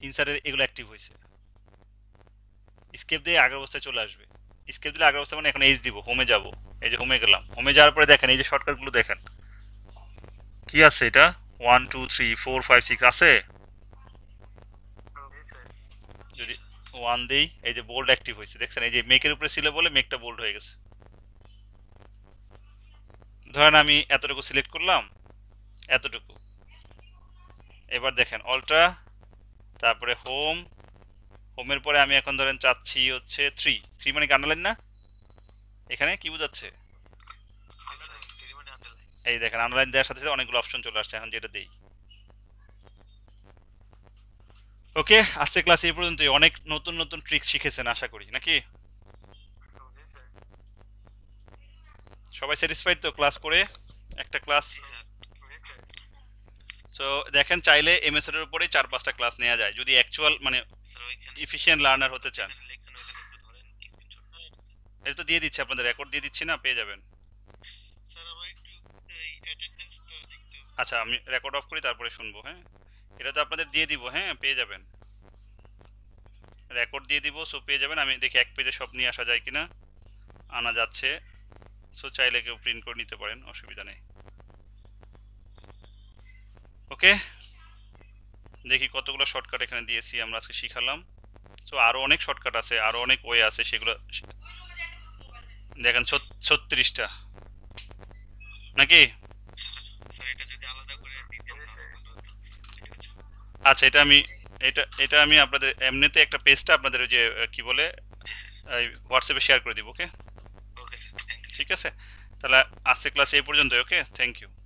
ইনসার্টের এগুলো অ্যাক্টিভ হয়েছে স্কেপ দিয়ে আগের অবস্থায় চলে আসবে স্কেপ দিলে আগের অবস্থায় মানে এখন এইচ দিব হোমে যাবো এই যে হোমে গেলাম হোমে যাওয়ার পরে দেখেন এই যে শর্টকাটগুলো দেখেন কি আছে এটা one two three four five six আছে যদি ওয়ান দিই এই যে বোল্ড অ্যাক্টিভ হয়েছে দেখছেন এই যে মেকের উপরে ছিল বলে মেকটা বোল্ড হয়ে গেছে ধরেন আমি এতটুকু সিলেক্ট করলাম এতটুকু এবার দেখেন অল্ট্রা তারপরে হোম হোমের পরে আমি এখন ধরেন চাচ্ছি হচ্ছে থ্রি থ্রি মানে কান্ডালেন না এখানে কি বোঝাচ্ছে এই দেখেন আন্ডারলাইন দেওয়ার সাথে সাথে অনেকগুলো অপশন চলে আসছে এখন যেটা দেই ওকে আজকে ক্লাস এই পর্যন্তই অনেক নতুন নতুন ট্রিক্স শিখেছেন আশা করি নাকি সবাই স্যাটিসফাইড তো ক্লাস করে একটা ক্লাস সো দেখেন চাইলে এমএসএর উপরে চার পাঁচটা ক্লাস নেওয়া যায় যদি অ্যাকচুয়াল মানে ইফিশিয়েন্ট লার্নার হতে চান এটা তো দিয়ে দিচ্ছি আপনাদের রেকর্ড দিয়ে দিচ্ছি না পেয়ে যাবেন আচ্ছা আমি রেকর্ড অফ করি তারপরে শুনবো হ্যাঁ এটা তো আপনাদের দিয়ে দিব হ্যাঁ পেয়ে যাবেন রেকর্ড দিয়ে দিব সো পেয়ে যাবেন আমি দেখি এক পেজে সব নিয়ে আসা যায় কিনা আনা যাচ্ছে সো চাইলে কেউ প্রিন্ট করে নিতে পারেন অসুবিধা নেই ওকে দেখি কতগুলো শর্টকাট এখানে দিয়েছি আমরা আজকে শিখালাম সো আরও অনেক শর্টকাট আছে আরও অনেক ওয়ে আছে সেগুলো দেখেন ছত্রিশটা নাকি আচ্ছা এটা আমি এটা এটা আমি আপনাদের এমনিতে একটা পেজটা আপনাদের ওই যে কি বলে হোয়াটসঅ্যাপে শেয়ার করে দিব ওকে ঠিক আছে তাহলে আজকে ক্লাস এই পর্যন্তই ওকে থ্যাংক ইউ